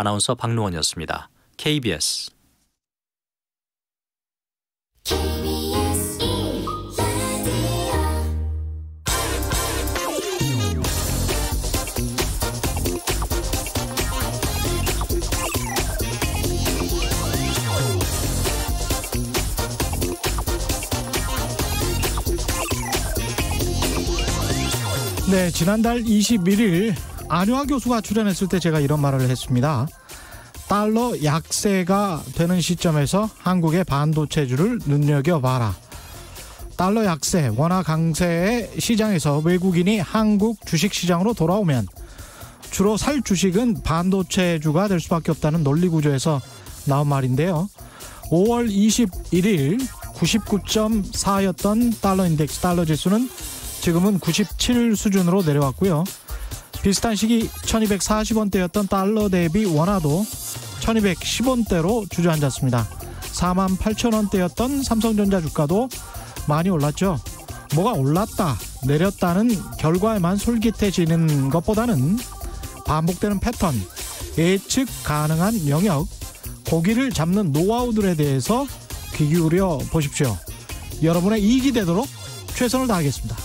아나운서 박노원이었습니다. KBS 네, 지난달 21일 안효화 교수가 출연했을 때 제가 이런 말을 했습니다. 달러 약세가 되는 시점에서 한국의 반도체주를 눈여겨봐라. 달러 약세, 원화 강세의 시장에서 외국인이 한국 주식시장으로 돌아오면 주로 살 주식은 반도체주가 될 수밖에 없다는 논리구조에서 나온 말인데요. 5월 21일 99.4였던 달러 인덱스, 달러 지수는 지금은 97 수준으로 내려왔고요. 비슷한 시기 1240원대였던 달러 대비 원화도 1210원대로 주저앉았습니다. 4만 8천원대였던 삼성전자 주가도 많이 올랐죠. 뭐가 올랐다, 내렸다는 결과에만 솔깃해지는 것보다는 반복되는 패턴, 예측 가능한 영역, 고기를 잡는 노하우들에 대해서 귀 기울여 보십시오. 여러분의 이익이 되도록 최선을 다하겠습니다.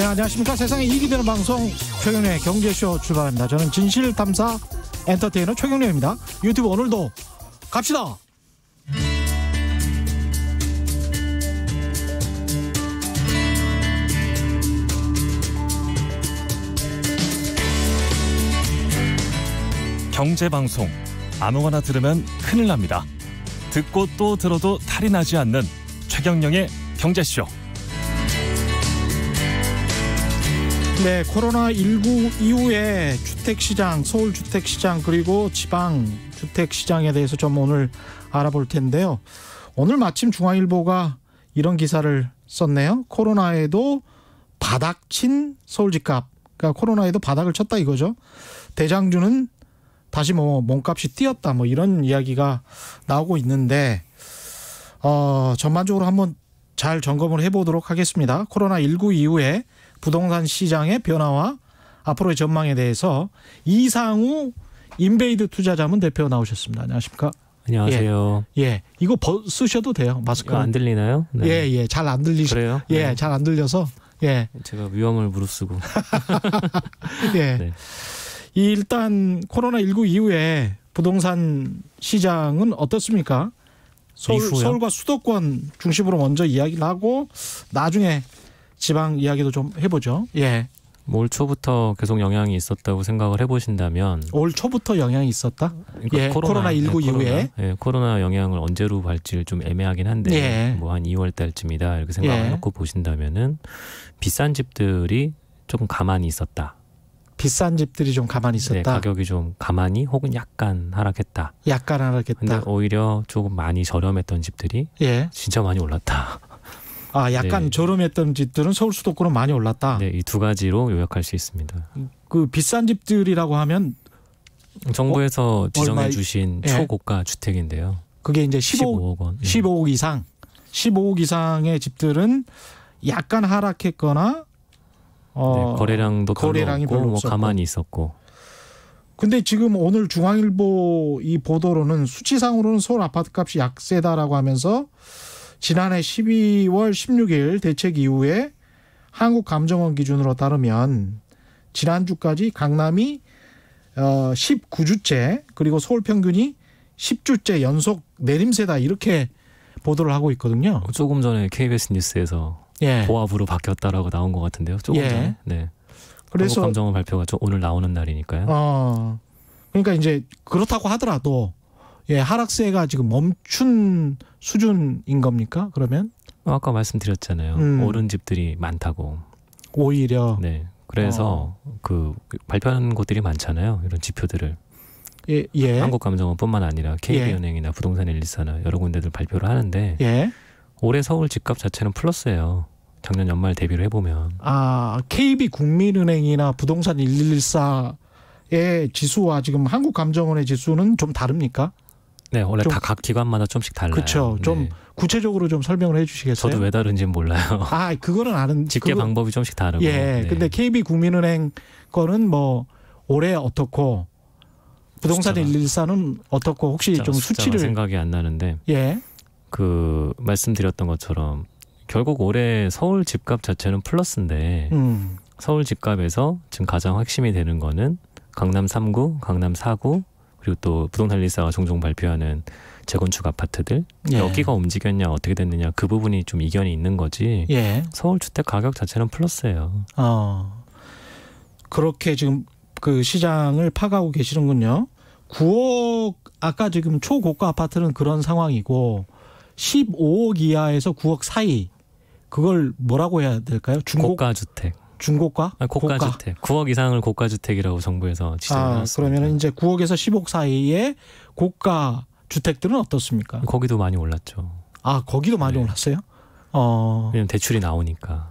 네, 안녕하십니까. 세상에 이익이 되는 방송 최경래 경제쇼 출발합니다. 저는 진실탐사 엔터테이너 최경래입니다. 유튜브 오늘도 갑시다. 경제방송 아무거나 들으면 큰일 납니다. 듣고 또 들어도 탈이 나지 않는 최경령의 경제쇼. 네, 코로나19 이후에 주택시장, 서울 주택시장, 그리고 지방 주택시장에 대해서 좀 오늘 알아볼 텐데요. 오늘 마침 중앙일보가 이런 기사를 썼네요. 코로나에도 바닥친 서울 집값. 그러니까 코로나에도 바닥을 쳤다 이거죠. 대장주는 다시 뭐 몸값이 뛰었다 뭐 이런 이야기가 나오고 있는데 어 전반적으로 한번 잘 점검을 해보도록 하겠습니다. 코로나 19 이후에 부동산 시장의 변화와 앞으로의 전망에 대해서 이상우 인베이드 투자자문 대표 나오셨습니다. 안녕하십니까? 안녕하세요. 예, 예. 이거 벗으셔도 돼요. 마스크 안 들리나요? 네. 예, 예. 잘 안 들리시. 그래요? 예, 네. 잘안 들려서. 예. 제가 위험을 무릅쓰고. 예. 네. 일단 코로나 19 이후에 부동산 시장은 어떻습니까? 서울, 서울과 수도권 중심으로 먼저 이야기를 하고 나중에 지방 이야기도 좀 해보죠. 예. 올 초부터 계속 영향이 있었다고 생각을 해보신다면 올 초부터 영향이 있었다? 그러니까 예, 코로나, 19 예, 이후에 코로나, 예, 코로나 영향을 언제로 발질 좀 애매하긴 한데 예. 뭐한 2월 달쯤이다 이렇게 생각해놓고 예. 을 보신다면은 비싼 집들이 조금 가만히 있었다. 비싼 집들이 좀 가만히 네, 있었다. 네, 가격이 좀 가만히 혹은 약간 하락했다. 약간 하락했다. 근데 오히려 조금 많이 저렴했던 집들이 예. 진짜 많이 올랐다. 아 약간 네. 저렴했던 집들은 서울 수도권은 많이 올랐다. 네, 이 두 가지로 요약할 수 있습니다. 그 비싼 집들이라고 하면 정부에서 어? 지정해 얼마... 주신 네. 초고가 주택인데요. 그게 이제 15, 15억 원, 15억 이상, 15억 이상의 집들은 약간 하락했거나 어, 네, 거래량도 거래량이 없고, 별로 뭐 가만히 있었고. 근데 지금 오늘 중앙일보 이 보도로는 수치상으로는 서울 아파트값이 약세다라고 하면서 지난해 12월 16일 대책 이후에 한국감정원 기준으로 따르면 지난주까지 강남이 어 19주째 그리고 서울 평균이 10주째 연속 내림세다 이렇게 보도를 하고 있거든요. 조금 전에 KBS 뉴스에서 예. 보합으로 바뀌었다라고 나온 것 같은데요. 조금 예. 전에. 네. 그래서 감정원 발표가 오늘 나오는 날이니까요. 어, 그러니까 이제 그렇다고 하더라도 예, 하락세가 지금 멈춘 수준인 겁니까? 그러면 어, 아까 말씀드렸잖아요. 음. 오른 집들이 많다고. 오히려 네. 그래서 어. 그 발표하는 곳들이 많잖아요. 이런 지표들을. 예, 예. 한국감정원뿐만 아니라 KB은행이나 예. 부동산 일리사나 여러 군데들 발표를 하는데 예. 올해 서울 집값 자체는 플러스예요. 작년 연말 대비를 해보면 아 KB 국민은행이나 부동산 114의 지수와 지금 한국감정원의 지수는 좀 다릅니까? 네, 원래 다 각 기관마다 좀씩 달라요. 그렇죠. 좀 네. 구체적으로 좀 설명을 해주시겠어요? 저도 왜 다른지 몰라요. 아, 그거는 아는. 집계 그거... 방법이 좀씩 다르고. 예, 네. 근데 KB 국민은행 거는 뭐 올해 어떻고 부동산 숫자가, 는 어떻고 혹시 숫자, 좀 수치를 생각이 안 나는데. 예. 그 말씀드렸던 것처럼 결국 올해 서울 집값 자체는 플러스인데 음. 서울 집값에서 지금 가장 핵심이 되는 거는 강남 3구, 강남 4구, 그리고 또 부동산 리사가 종종 발표하는 재건축 아파트들 예. 여기가 움직였냐 어떻게 됐느냐 그 부분이 좀 이견이 있는 거지 예. 서울 주택 가격 자체는 플러스예요. 어. 그렇게 지금 그 시장을 파가고 계시는군요. 9억 아까 지금 초고가 아파트는 그런 상황이고 15억 이하에서 9억 사이 그걸 뭐라고 해야 될까요? 중고가 주택. 중고가? 아니, 고가, 고가, 주택. 9억 이상을 고가 주택이라고 정부에서 지정했습니다. 아, 그러면 네. 이제 9억에서 10억 사이에 고가 주택들은 어떻습니까? 거기도 많이 올랐죠. 아, 거기도 많이 네. 올랐어요? 어. 왜냐면 대출이 나오니까.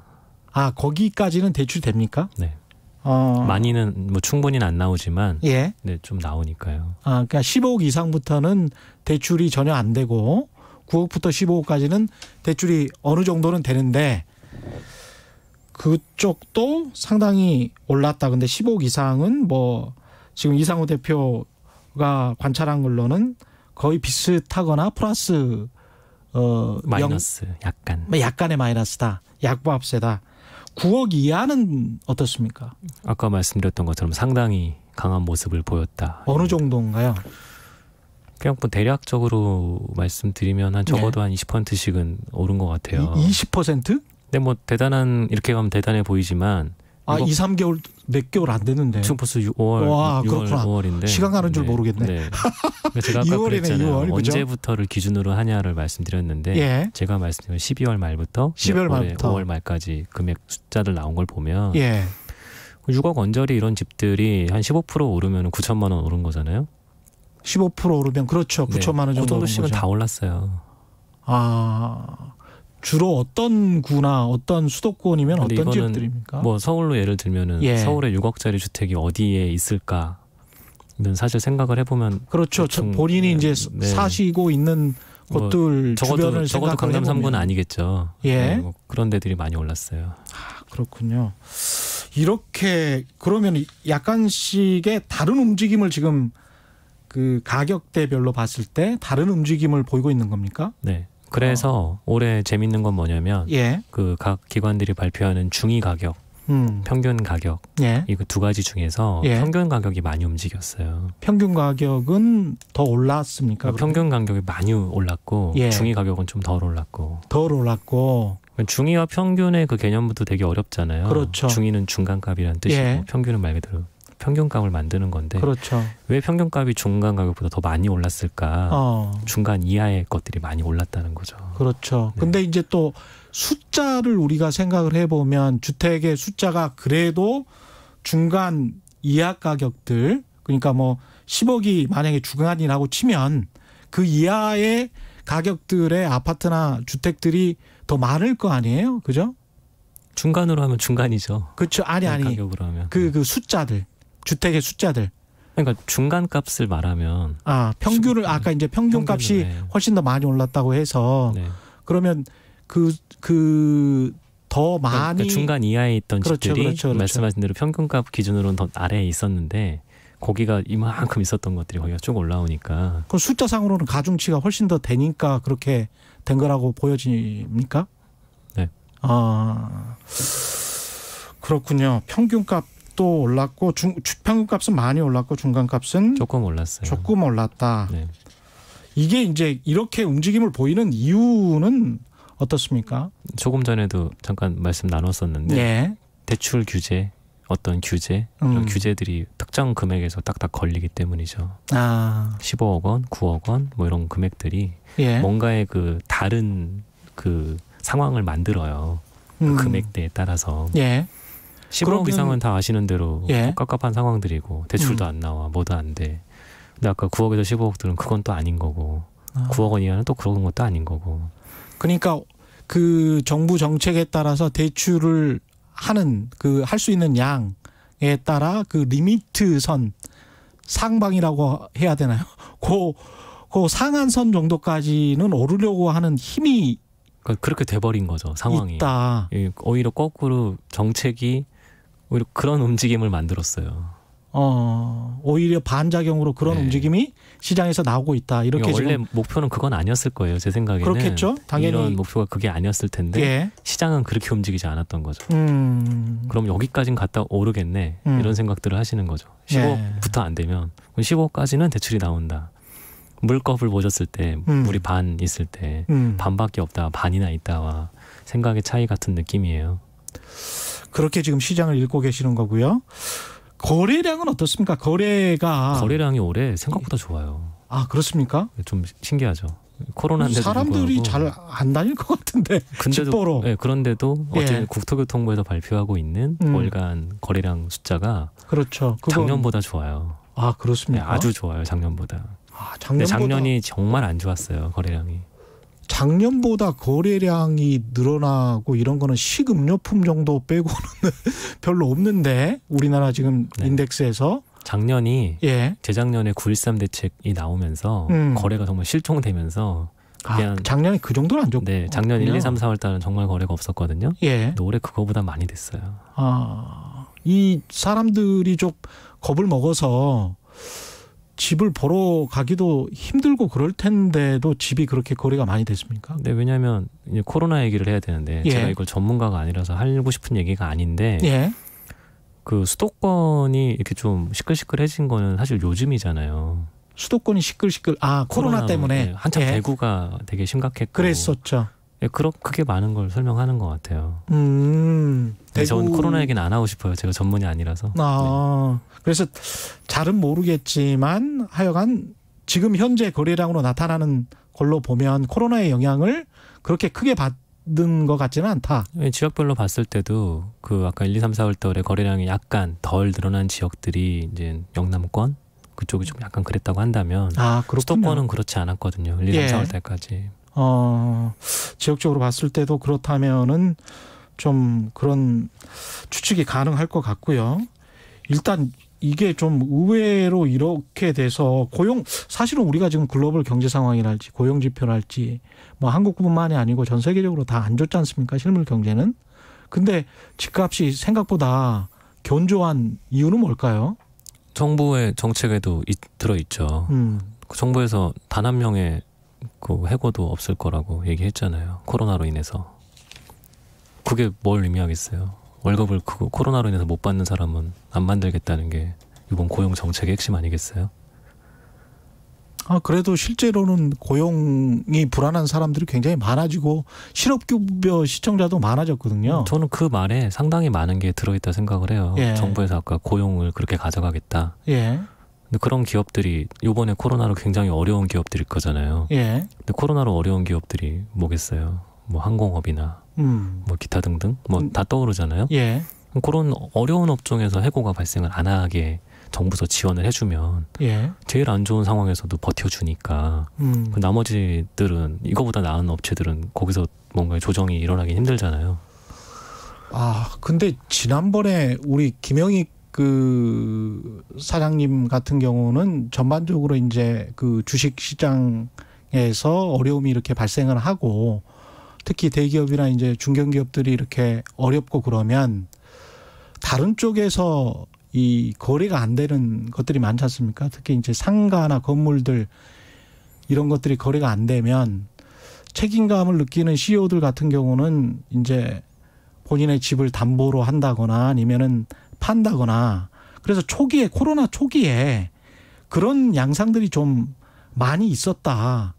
아, 거기까지는 대출 됩니까? 네. 어... 많이는 뭐 충분히는 안 나오지만 예. 네, 좀 나오니까요. 아, 그러니까 15억 이상부터는 대출이 전혀 안 되고 9억부터 15억까지는 대출이 어느 정도는 되는데 그쪽도 상당히 올랐다. 근데 10억 이상은 뭐 지금 이상호 대표가 관찰한 걸로는 거의 비슷하거나 플러스 어 마이너스 영, 약간 뭐 약간의 마이너스다. 약보합세다. 9억 이하는 어떻습니까? 아까 말씀드렸던 것처럼 상당히 강한 모습을 보였다. 어느 정도인가요? 그냥 뭐 대략적으로 말씀드리면 한 적어도 네. 한 20%씩은 오른 것 같아요. 20%? 근데 뭐 대단한 이렇게 가면 대단해 보이지만 아, 2, 3개월 몇 개월 네 안되는데 지금 벌써 6월, 와, 6월 그렇구나. 5월인데. 시간 가는 줄 네, 모르겠네. 네. 그 제가 아까 6월이네, 그랬잖아요. 6월, 언제부터를 기준으로 하냐를 말씀드렸는데 예. 제가 말씀드린 12월 말부터 12월 말부터 5월 말까지 금액 숫자들 나온 걸 보면 예. 6억 원짜리 이런 집들이 한 15% 오르면 9천만 원 오른 거잖아요. 15% 오르면 그렇죠. 9천만 원 정도 오른 거죠. 다 올랐어요. 아. 주로 어떤 구나 어떤 수도권이면 어떤 지역들입니까? 뭐 서울로 예를 들면은 예. 서울에 6억짜리 주택이 어디에 있을까? 는 사실 생각을 해보면 그렇죠. 보통, 본인이 이제 네. 사시고 있는 뭐 곳들 적어도, 적어도 강남 3군 아니겠죠. 예. 네, 뭐 그런 데들이 많이 올랐어요. 아, 그렇군요. 이렇게 그러면 약간씩의 다른 움직임을 지금 그 가격대별로 봤을 때 다른 움직임을 보이고 있는 겁니까? 네. 그래서 어. 올해 재밌는 건 뭐냐면 예. 그각 기관들이 발표하는 중위 가격, 음. 평균 가격 예. 이거 그 두 가지 중에서 예. 평균 가격이 많이 움직였어요. 평균 가격은 더 올랐습니까? 아, 평균 가격이 많이 올랐고 예. 중위 가격은 좀 덜 올랐고 덜 올랐고 중위와 평균의 그 개념부터 되게 어렵잖아요. 그렇죠. 중위는 중간값이라는 뜻이고 예. 평균은 말 그대로 평균값을 만드는 건데 그렇죠. 왜 평균값이 중간 가격보다 더 많이 올랐을까? 어. 중간 이하의 것들이 많이 올랐다는 거죠. 그렇죠. 네. 근데 이제 또 숫자를 우리가 생각을 해보면 주택의 숫자가 그래도 중간 이하 가격들 그러니까 뭐 10억이 만약에 중간이라고 치면 그 이하의 가격들의 아파트나 주택들이 더 많을 거 아니에요, 그죠? 중간으로 하면 중간이죠. 그렇죠. 아니 네, 아니. 가격으로 하면. 그그 네. 그 숫자들. 주택의 숫자들. 그러니까 중간 값을 말하면 아 평균을 중, 아까 이제 평균 값이 네. 훨씬 더 많이 올랐다고 해서 네. 그러면 그 그더 그러니까 많이 그러니까 중간 이하에 있던 그렇죠, 집들이 그렇죠, 그렇죠. 말씀하신 대로 평균값 기준으로는 더 아래에 있었는데 거기가 이만큼 있었던 것들이 거기가 쭉 올라오니까 그럼 숫자상으로는 가중치가 훨씬 더 되니까 그렇게 된 거라고 보여집니까? 네. 아 그렇군요. 평균값 또 올랐고 중, 평균 값은 많이 올랐고 중간 값은 조금 올랐어요. 조금 올랐다. 네. 이게 이제 이렇게 움직임을 보이는 이유는 어떻습니까? 조금 전에도 잠깐 말씀 나눴었는데 네. 대출 규제 어떤 규제 이런 음. 규제들이 특정 금액에서 딱딱 걸리기 때문이죠. 아. 15억 원, 9억 원 뭐 이런 금액들이 예. 뭔가의 그 다른 그 상황을 만들어요. 그 음. 금액대에 따라서. 예. 10억 그 이상은 다 아시는 대로 예. 깝깝한 상황들이고 대출도 음. 안 나와 뭐도 안 돼. 근데 아까 9억에서 15억들은 그건 또 아닌 거고 아. 9억 원 이하는 또 그런 것도 아닌 거고. 그러니까 그 정부 정책에 따라서 대출을 하는 그 할 수 있는 양에 따라 그 리미트 선 상방이라고 해야 되나요? 그, 그 상한선 정도까지는 오르려고 하는 힘이 그 그렇게 돼버린 거죠 상황이. 있다. 예, 오히려 거꾸로 정책이 오히려 그런 움직임을 만들었어요. 어, 오히려 반작용으로 그런 네. 움직임이 시장에서 나오고 있다. 이렇게 그러니까 원래 목표는 그건 아니었을 거예요. 제 생각에는 그렇겠죠. 당연히 이런 목표가 그게 아니었을 텐데 예. 시장은 그렇게 움직이지 않았던 거죠. 음. 그럼 여기까지는 갔다 오르겠네 음. 이런 생각들을 하시는 거죠. 15부터 예. 안 되면 15까지는 대출이 나온다. 물값을 보셨을 때 음. 물이 반 있을 때 음. 반밖에 없다 반이나 있다와 생각의 차이 같은 느낌이에요. 그렇게 지금 시장을 읽고 계시는 거고요. 거래량은 어떻습니까? 거래가 거래량이 올해 생각보다 좋아요. 아 그렇습니까? 네, 좀 신기하죠. 코로나인데도 사람들이 잘 안 다닐 것 같은데 근데도, 네, 그런데도 예. 어제 국토교통부에서 발표하고 있는 음. 월간 거래량 숫자가 그렇죠. 그건... 작년보다 좋아요. 아 그렇습니까? 네, 아주 좋아요 작년보다. 아, 작년보다. 작년이 정말 안 좋았어요 거래량이. 작년보다 거래량이 늘어나고 이런 거는 식음료품 정도 빼고는 별로 없는데 우리나라 지금 네. 인덱스에서 작년이 예. 재작년에 9.13 대책이 나오면서 음. 거래가 정말 실종되면서 아, 작년에 그 정도는 안 좋고 네, 작년 1, 2, 3, 4월 달은 정말 거래가 없었거든요. 예. 올해 그거보다 많이 됐어요. 아, 이 사람들이 좀 겁을 먹어서 집을 보러 가기도 힘들고 그럴 텐데도 집이 그렇게 거리가 많이 됐습니까? 네, 왜냐하면 이제 코로나 얘기를 해야 되는데 예. 제가 이걸 전문가가 아니라서 하고 싶은 얘기가 아닌데 예. 그 수도권이 이렇게 좀 시끌시끌해진 거는 사실 요즘이잖아요. 수도권이 시끌시끌 아 코로나, 코로나 때문에 예, 한참 예. 대구가 되게 심각했고 그랬었죠. 예, 그렇 크게 많은 걸 설명하는 것 같아요. 음, 네, 대구... 전 코로나 얘기는 안 하고 싶어요. 제가 전문이 아니라서. 아. 네. 그래서 잘은 모르겠지만 하여간 지금 현재 거래량으로 나타나는 걸로 보면 코로나의 영향을 그렇게 크게 받은 것 같지는 않다. 지역별로 봤을 때도 그 아까 1, 2, 3, 4월 달에 거래량이 약간 덜 늘어난 지역들이 이제 영남권 그쪽이 좀 약간 그랬다고 한다면 아, 수도권은 그렇지 않았거든요. 1, 2, 3, 예. 4월 달까지. 어, 지역적으로 봤을 때도 그렇다면은 좀 그런 추측이 가능할 것 같고요. 일단 이게 좀 의외로 이렇게 돼서 고용 사실은 우리가 지금 글로벌 경제 상황이랄지 고용 지표랄지 뭐 한국뿐만이 아니고 전 세계적으로 다 안 좋지 않습니까 실물 경제는 근데 집값이 생각보다 견조한 이유는 뭘까요? 정부의 정책에도 들어 있죠. 음. 그 정부에서 단 한 명의 그 해고도 없을 거라고 얘기했잖아요. 코로나로 인해서 그게 뭘 의미하겠어요? 월급을 크고 코로나로 인해서 못 받는 사람은 안 만들겠다는 게 이번 고용 정책의 핵심 아니겠어요? 아 그래도 실제로는 고용이 불안한 사람들이 굉장히 많아지고 실업급여 시청자도 많아졌거든요. 저는 그 말에 상당히 많은 게 들어있다 생각을 해요. 예. 정부에서 아까 고용을 그렇게 가져가겠다. 예. 근데 그런 기업들이 요번에 코로나로 굉장히 어려운 기업들일 거잖아요. 예. 근데 코로나로 어려운 기업들이 뭐겠어요? 뭐 항공업이나 음. 뭐 기타 등등 뭐다 음. 떠오르잖아요. 예. 그런 어려운 업종에서 해고가 발생을 안 하게 정부에서 지원을 해주면 예. 제일 안 좋은 상황에서도 버텨주니까 음. 그 나머지들은 이거보다 나은 업체들은 거기서 뭔가 조정이 일어나긴 힘들잖아요. 아 근데 지난번에 우리 김영희 그 사장님 같은 경우는 전반적으로 이제 그 주식 시장에서 어려움이 이렇게 발생을 하고 특히 대기업이나 이제 중견기업들이 이렇게 어렵고 그러면 다른 쪽에서 이 거래가 안 되는 것들이 많지 않습니까? 특히 이제 상가나 건물들 이런 것들이 거래가 안 되면 책임감을 느끼는 CEO들 같은 경우는 이제 본인의 집을 담보로 한다거나 아니면은 판다거나 그래서 초기에 코로나 초기에 그런 양상들이 좀 많이 있었다.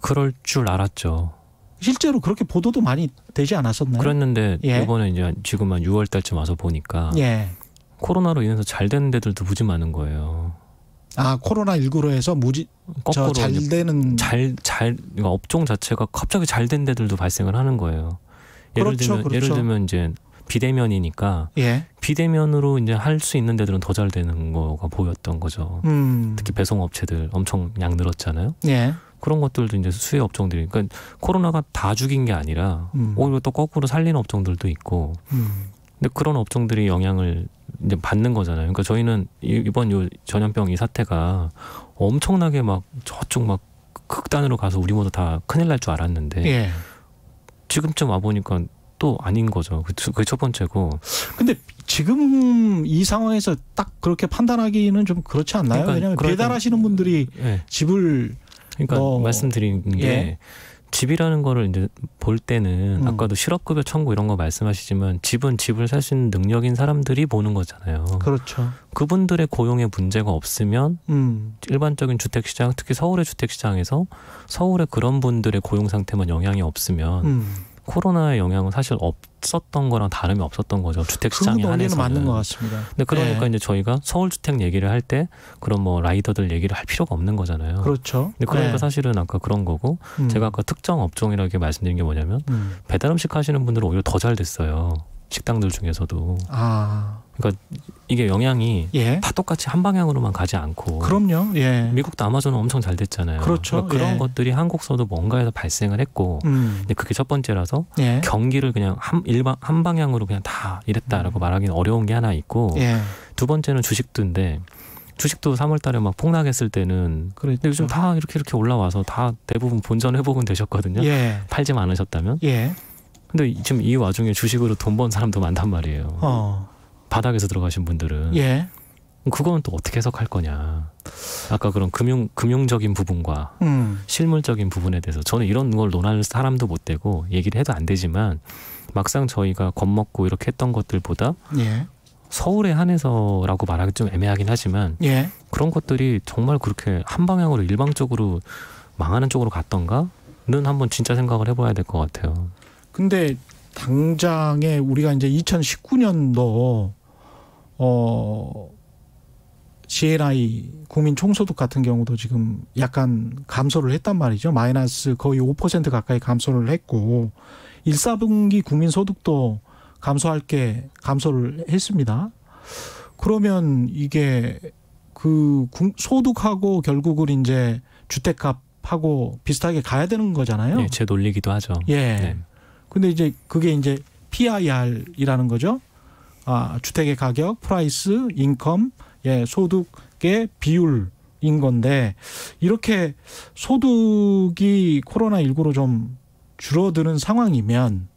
그럴 줄 알았죠. 실제로 그렇게 보도도 많이 되지 않았었나요? 그랬는데 예. 이번에 이제 지금 한 6월 달쯤 와서 보니까 예. 코로나로 인해서 잘 되는 데들도 무지 많은 거예요. 아 코로나 19로 해서 무지 저잘 되는 잘잘 잘, 그러니까 업종 자체가 갑자기 잘 된 데들도 발생을 하는 거예요. 예를 그렇죠, 들면 그렇죠. 예를 들면 이제 비대면이니까 예. 비대면으로 이제 할 수 있는 데들은 더 잘 되는 거가 보였던 거죠. 음. 특히 배송 업체들 엄청 양 늘었잖아요. 예. 그런 것들도 이제 수혜 업종들이 그러니까 코로나가 다 죽인 게 아니라 음. 오히려 또 거꾸로 살리는 업종들도 있고 음. 근데 그런 업종들이 영향을 이제 받는 거잖아요. 그러니까 저희는 이번 요 전염병 이 사태가 엄청나게 막 저쪽 막 극단으로 가서 우리 모두 다 큰일 날 줄 알았는데 예. 지금쯤 와 보니까 또 아닌 거죠. 그 그게 첫 번째고. 근데 지금 이 상황에서 딱 그렇게 판단하기는 좀 그렇지 않나요? 그러니까 왜냐하면 그러니까 배달하시는 분들이 네. 집을 그러니까 어. 말씀드린 게 예. 집이라는 거를 이제 볼 때는 음. 아까도 실업급여 청구 이런 거 말씀하시지만 집은 집을 살 수 있는 능력인 사람들이 보는 거잖아요. 그렇죠. 그분들의 고용에 문제가 없으면 음. 일반적인 주택 시장, 특히 서울의 주택 시장에서 서울의 그런 분들의 고용 상태만 영향이 없으면 음. 코로나의 영향은 사실 없었던 거랑 다름이 없었던 거죠. 아, 주택 시장에 한해서는 맞는 것 같습니다. 근데 그러니까 네. 이제 저희가 서울 주택 얘기를 할 때 그런 뭐 라이더들 얘기를 할 필요가 없는 거잖아요. 그렇죠. 근데 그러니까 네. 사실은 아까 그런 거고 음. 제가 아까 특정 업종이라고 말씀드린 게 뭐냐면 음. 배달 음식 하시는 분들은 오히려 더 잘 됐어요. 식당들 중에서도. 아. 그러니까 이게 영향이 예. 다 똑같이 한 방향으로만 가지 않고 그럼요. 예. 미국도 아마존은 엄청 잘 됐잖아요. 그렇죠. 그러니까 그런 예. 것들이 한국서도 뭔가에서 발생을 했고 음. 근데 그게 첫 번째라서 예. 경기를 그냥 한 일방 한 방향으로 그냥 다 이랬다라고 음. 말하기는 어려운 게 하나 있고 예. 두 번째는 주식도인데 주식도 3월달에 막 폭락했을 때는 그래 그렇죠. 근데 요즘 다 이렇게 이렇게 올라와서 다 대부분 본전 회복은 되셨거든요. 예. 팔지 않으셨다면. 근데 지금 이 와중에 주식으로 돈 번 사람도 많단 말이에요. 어. 바닥에서 들어가신 분들은. 예. 그건 또 어떻게 해석할 거냐. 아까 그런 금융 금융적인 부분과 음. 실물적인 부분에 대해서 저는 이런 걸 논할 사람도 못 되고 얘기를 해도 안 되지만 막상 저희가 겁먹고 이렇게 했던 것들보다 예. 서울에 한해서라고 말하기 좀 애매하긴 하지만 예. 그런 것들이 정말 그렇게 한 방향으로 일방적으로 망하는 쪽으로 갔던가는 한번 진짜 생각을 해봐야 될 것 같아요. 근데 당장에 우리가 이제 2019년도 어 CNI 국민 총소득 같은 경우도 지금 약간 감소를 했단 말이죠. 마이너스 거의 5% 가까이 감소를 했고 1사분기 국민 소득도 감소할 게 감소를 했습니다. 그러면 이게 그 소득하고 결국은 이제 주택값하고 비슷하게 가야 되는 거잖아요. 예, 제 놀리기도 하죠. 예. 네. 근데 이제 그게 이제 PIR이라는 거죠. 아, 주택의 가격, 프라이스, 인컴, 예, 소득의 비율인 건데 이렇게 소득이 코로나 19로 좀 줄어드는 상황이면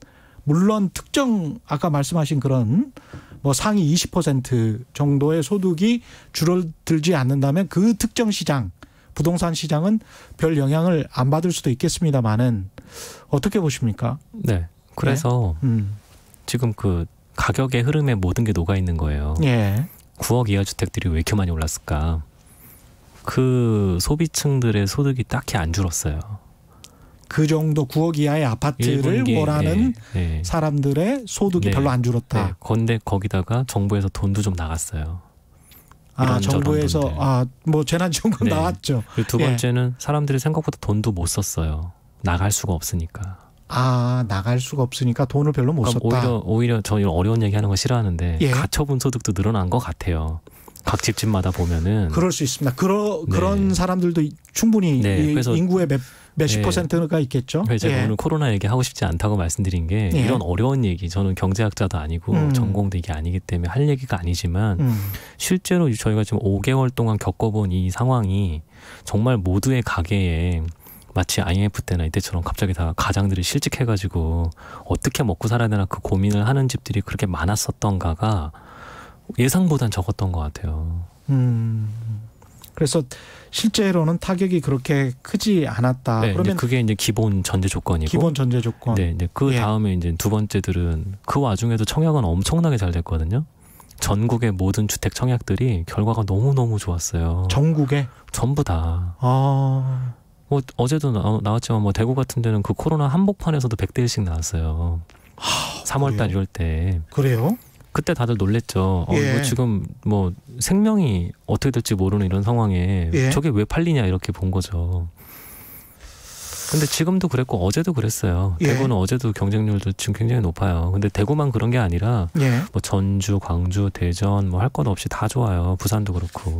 물론 특정 아까 말씀하신 그런 뭐 상위 20% 정도의 소득이 줄어들지 않는다면 그 특정 시장 부동산 시장은 별 영향을 안 받을 수도 있겠습니다만은 어떻게 보십니까? 네. 그래서 네? 음. 지금 그 가격의 흐름에 모든 게 녹아 있는 거예요. 예. 9억 이하 주택들이 왜 이렇게 많이 올랐을까? 그 소비층들의 소득이 딱히 안 줄었어요. 그 정도 9억 이하의 아파트를 1분 원하는 예, 예. 사람들의 소득이 네, 별로 안 줄었다. 네, 건데 거기다가 정부에서 돈도 좀 나갔어요. 아, 정부에서 아뭐 재난지원금 네. 나왔죠. 그리고 두 예. 번째는 예. 사람들이 생각보다 돈도 못 썼어요. 나갈 수가 없으니까. 아 나갈 수가 없으니까 돈을 별로 못 그러니까 썼다. 오히려 오히려 저 이런 어려운 얘기하는 거 싫어하는데 예. 가처분 소득도 늘어난 것 같아요. 각 집집마다 보면은 그럴 수 있습니다. 그러, 네. 그런 사람들도 충분히 네. 래서 인구의 몇 몇십 네. 퍼센트가 있겠죠. 네, 제가 예. 오늘 코로나 얘기 하고 싶지 않다고 말씀드린 게 예. 이런 어려운 얘기 저는 경제학자도 아니고 음. 전공도 이게 아니기 때문에 할 얘기가 아니지만 음. 실제로 저희가 지금 5개월 동안 겪어본 이 상황이 정말 모두의 가게에 마치 IMF 때나 이때처럼 갑자기 다 가장들이 실직해가지고 어떻게 먹고 살아야 되나 그 고민을 하는 집들이 그렇게 많았었던가가 예상보단 적었던 것 같아요. 음. 그래서 실제로는 타격이 그렇게 크지 않았다. 네, 그러면 그게 이제 기본 전제 조건이고 기본 전제 조건. 네, 네. 그 예. 다음에 예. 이제 두 번째들은 그 와중에도 청약은 엄청나게 잘 됐거든요. 전국의 모든 주택 청약들이 결과가 너무 너무 좋았어요. 전국에 전부 다. 아. 뭐 어제도 나, 왔지만뭐 대구 같은 데는 그 코로나 한복판에서도 100대 1씩 나왔어요. 하, 3월 달 이럴 때. 그래요? 그때 다들 놀랬죠. 어, 예. 이거 지금 뭐 생명이 어떻게 될지 모르는 이런 상황에 예. 저게 왜 팔리냐 이렇게 본 거죠. 근데 지금도 그랬고 어제도 그랬어요. 예. 대구는 어제도 경쟁률도 지금 굉장히 높아요. 근데 대구만 그런 게 아니라 예. 뭐 전주, 광주, 대전 뭐 할 것 없이 다 좋아요. 부산도 그렇고.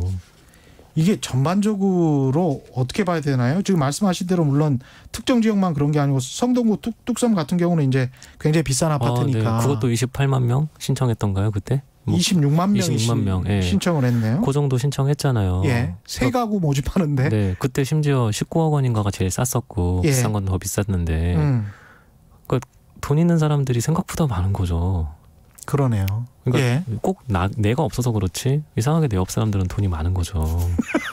이게 전반적으로 어떻게 봐야 되나요? 지금 말씀하신 대로 물론 특정 지역만 그런 게 아니고 성동구 뚝, 뚝섬 같은 경우는 이제 굉장히 비싼 아, 아파트니까. 아, 네. 그것도 28만 명 신청했던가요 그때? 뭐 26만 명이 26만 명, 예. 신청을 했네요. 그 정도 신청했잖아요. 예. 세 가구 모집하는데. 네. 그때 심지어 19억 원인가가 제일 쌌었고 예. 비싼 건 더 비쌌는데. 음. 그러니까 돈 있는 사람들이 생각보다 많은 거죠. 그러네요. 그러니까 예. 꼭 나, 내가 없어서 그렇지 이상하게 내 옆 사람들은 돈이 많은 거죠.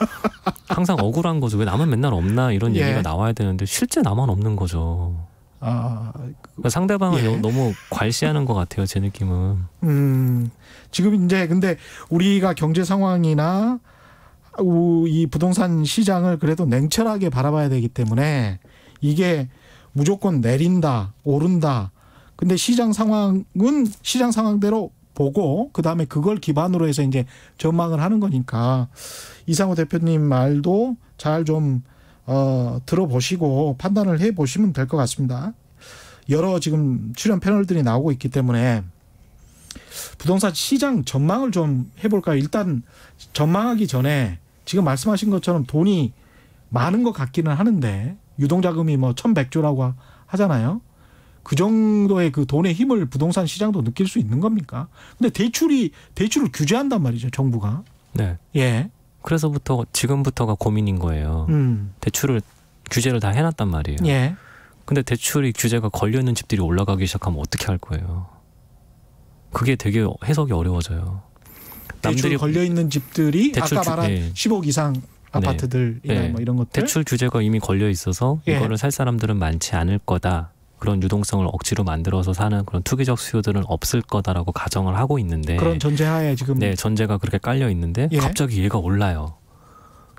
항상 억울한 거죠. 왜 나만 맨날 없나 이런 예. 얘기가 나와야 되는데 실제 나만 없는 거죠. 아, 그러니까 상대방을 예. 너무 괄시하는 것 같아요. 제 느낌은. 음, 지금 이제 근데 우리가 경제 상황이나 이 부동산 시장을 그래도 냉철하게 바라봐야 되기 때문에 이게 무조건 내린다, 오른다 근데 시장 상황은 시장 상황대로 보고 그다음에 그걸 기반으로 해서 이제 전망을 하는 거니까 이상호 대표님 말도 잘 좀 어, 들어보시고 판단을 해 보시면 될 것 같습니다. 여러 지금 출연 패널들이 나오고 있기 때문에 부동산 시장 전망을 좀 해볼까요? 일단 전망하기 전에 지금 말씀하신 것처럼 돈이 많은 것 같기는 하는데 유동자금이 뭐 천백 조라고 하잖아요. 그 정도의 그 돈의 힘을 부동산 시장도 느낄 수 있는 겁니까? 근데 대출이 대출을 규제한단 말이죠, 정부가. 네. 예. 그래서부터 지금부터가 고민인 거예요. 음. 대출을 규제를 다 해놨단 말이에요. 예. 근데 대출이 규제가 걸려 있는 집들이 올라가기 시작하면 어떻게 할 거예요? 그게 되게 해석이 어려워져요. 대출 걸려 있는 집들이 아까 말한 예. 네. 10억 이상 아파트들이나 네. 네. 뭐 이런 것들 대출 규제가 이미 걸려 있어서 예. 이거를 살 사람들은 많지 않을 거다. 그런 유동성을 억지로 만들어서 사는 그런 투기적 수요들은 없을 거다라고 가정을 하고 있는데 그런 전제하에 지금 네 전제가 그렇게 깔려 있는데 예. 갑자기 얘가 올라요.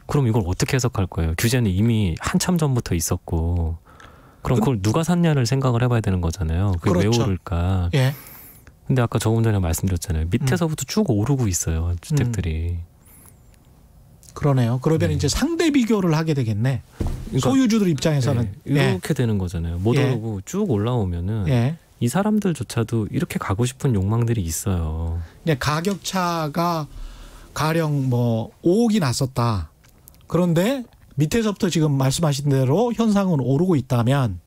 그럼 이걸 어떻게 해석할 거예요? 규제는 이미 한참 전부터 있었고 그럼 그걸 누가 샀냐를 생각을 해봐야 되는 거잖아요. 그게 그렇죠. 왜 오를까? 예. 근데 아까 조금 전에 말씀드렸잖아요. 밑에서부터 음. 쭉 오르고 있어요 주택들이. 음. 그러네요. 그러면 네. 이제 상대 비교를 하게 되겠네. 그러니까, 소유주들 입장에서는 네, 이렇게 예. 되는 거잖아요. 못 예. 오르고 쭉 올라오면은 예. 이 사람들조차도 이렇게 가고 싶은 욕망들이 있어요. 네, 가격 차가 가령 뭐 5억이 났었다. 그런데 밑에서부터 지금 말씀하신 대로 현상은 오르고 있다면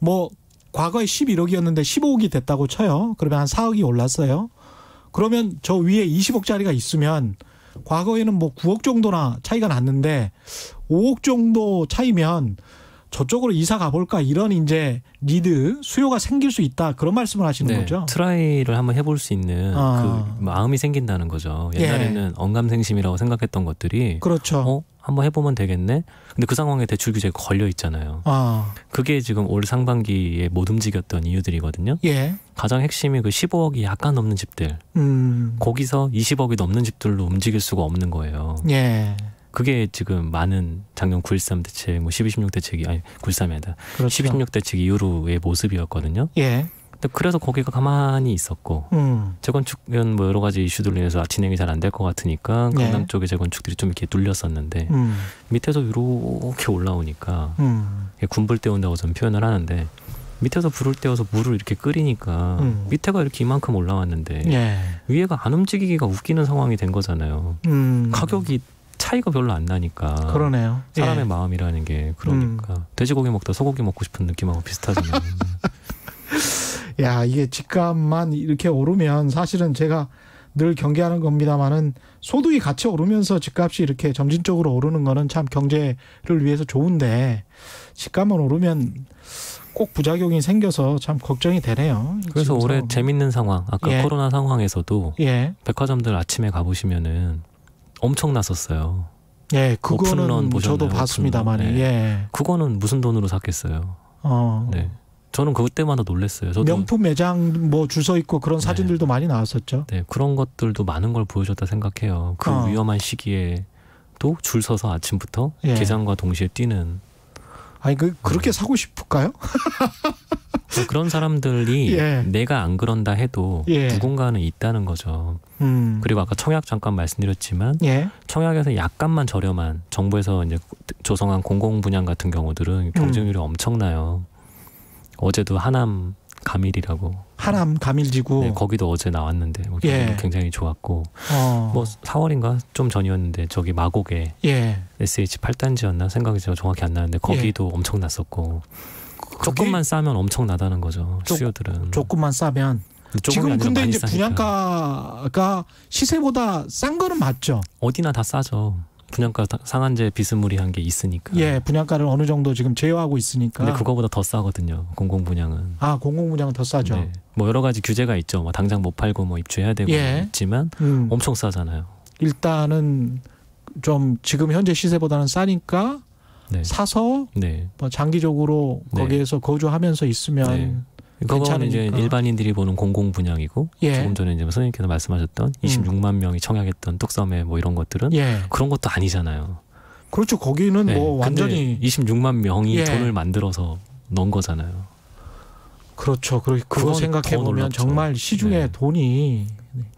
뭐 과거에 11억이었는데 15억이 됐다고 쳐요. 그러면 한 4억이 올랐어요. 그러면 저 위에 20억짜리가 있으면 과거에는 뭐 9억 정도나 차이가 났는데 5억 정도 차이면 저쪽으로 이사 가볼까 이런 이제 니드 수요가 생길 수 있다 그런 말씀을 하시는 네, 거죠. 트라이를 한번 해볼 수 있는 아. 그 마음이 생긴다는 거죠. 예. 옛날에는 예. 언감생심이라고 생각했던 것들이 그렇죠. 어? 한번 해보면 되겠네. 근데 그 상황에 대출 규제가 걸려 있잖아요. 아. 그게 지금 올 상반기에 못 움직였던 이유들이거든요. 예. 가장 핵심이 그 15억이 약간 넘는 집들. 음. 거기서 20억이 넘는 집들로 움직일 수가 없는 거예요. 예. 그게 지금 많은 작년 9.13 대책, 뭐12.16 대책이 아니 9.13이 아니라 그렇죠. 12.16 대책 이후로의 모습이었거든요. 예. 근데 그래서 거기가 가만히 있었고 음. 재건축은 뭐 여러 가지 이슈들로 인해서 진행이 잘 안 될 것 같으니까 네. 강남 예. 쪽의 재건축들이 좀 이렇게 눌렸었는데 음. 밑에서 이렇게 올라오니까 음. 군불 때운다고 저는 표현을 하는데 밑에서 불을 때워서 물을 이렇게 끓이니까 음. 밑에가 이렇게 이만큼 올라왔는데 예. 위에가 안 움직이기가 웃기는 상황이 된 거잖아요. 음. 가격이 차이가 별로 안 나니까. 그러네요. 사람의 예. 마음이라는 게 그러니까 음. 돼지고기 먹다 소고기 먹고 싶은 느낌하고 비슷하잖아요. 야 이게 집값만 이렇게 오르면 사실은 제가 늘 경계하는 겁니다만은 소득이 같이 오르면서 집값이 이렇게 점진적으로 오르는 거는 참 경제를 위해서 좋은데 집값만 오르면 꼭 부작용이 생겨서 참 걱정이 되네요. 그래서 올해 상황. 재밌는 상황, 아까 예. 코로나 상황에서도 예. 백화점들 아침에 가보시면은 엄청 났었어요. 예, 뭐 그거는 뭐 보셨나요? 저도 봤습니다만, 예. 예. 그거는 무슨 돈으로 샀겠어요. 어. 네. 저는 그때마다 놀랐어요. 저도 명품 매장 뭐 주소 있고 그런 네. 사진들도 많이 나왔었죠. 네, 그런 것들도 많은 걸 보여줬다 생각해요. 그 어. 위험한 시기에 또 줄 서서 아침부터 예. 개장과 동시에 뛰는 아니 그 그렇게 음. 사고 싶을까요? 그 그런 사람들이 예. 내가 안 그런다 해도 예. 누군가는 있다는 거죠. 음. 그리고 아까 청약 잠깐 말씀드렸지만 예. 청약에서 약간만 저렴한 정부에서 이제 조성한 공공 분양 같은 경우들은 경쟁률이 음. 엄청나요. 어제도 하남 가밀이라고 하남 가밀지구 네, 거기도 어제 나왔는데 뭐 예. 굉장히 좋았고 어. 뭐 4월인가 좀 전이었는데 저기 마곡에 예. SH 8단지였나 생각이 제가 정확히 안 나는데 거기도 예. 엄청났었고 조금만 싸면 엄청나다는 거죠 조, 수요들은 조금만 싸면 지금 근데 이제 분양가가 시세보다 싼 거는 맞죠 어디나 다 싸죠 분양가 상한제 비스무리한 게 있으니까. 예, 분양가를 어느 정도 지금 제어하고 있으니까. 근데 그거보다 더 싸거든요. 공공 분양은. 아, 공공 분양은 더 싸죠. 네. 뭐 여러 가지 규제가 있죠. 뭐 당장 못 팔고 뭐 입주해야 되고 예. 있지만 음. 엄청 싸잖아요. 일단은 좀 지금 현재 시세보다는 싸니까 네. 사서 네. 뭐 장기적으로 네. 거기에서 거주하면서 있으면 네. 그거는 이제 일반인들이 보는 공공 분양이고 예. 조금 전에 이제 선생님께서 말씀하셨던 26만 음. 명이 청약했던 뚝섬에 뭐 이런 것들은 예. 그런 것도 아니잖아요. 그렇죠. 거기는 네. 뭐 완전히 26만 명이 예. 돈을 만들어서 넣은 거잖아요. 그렇죠. 그거 생각해 보면 정말 시중에 네. 돈이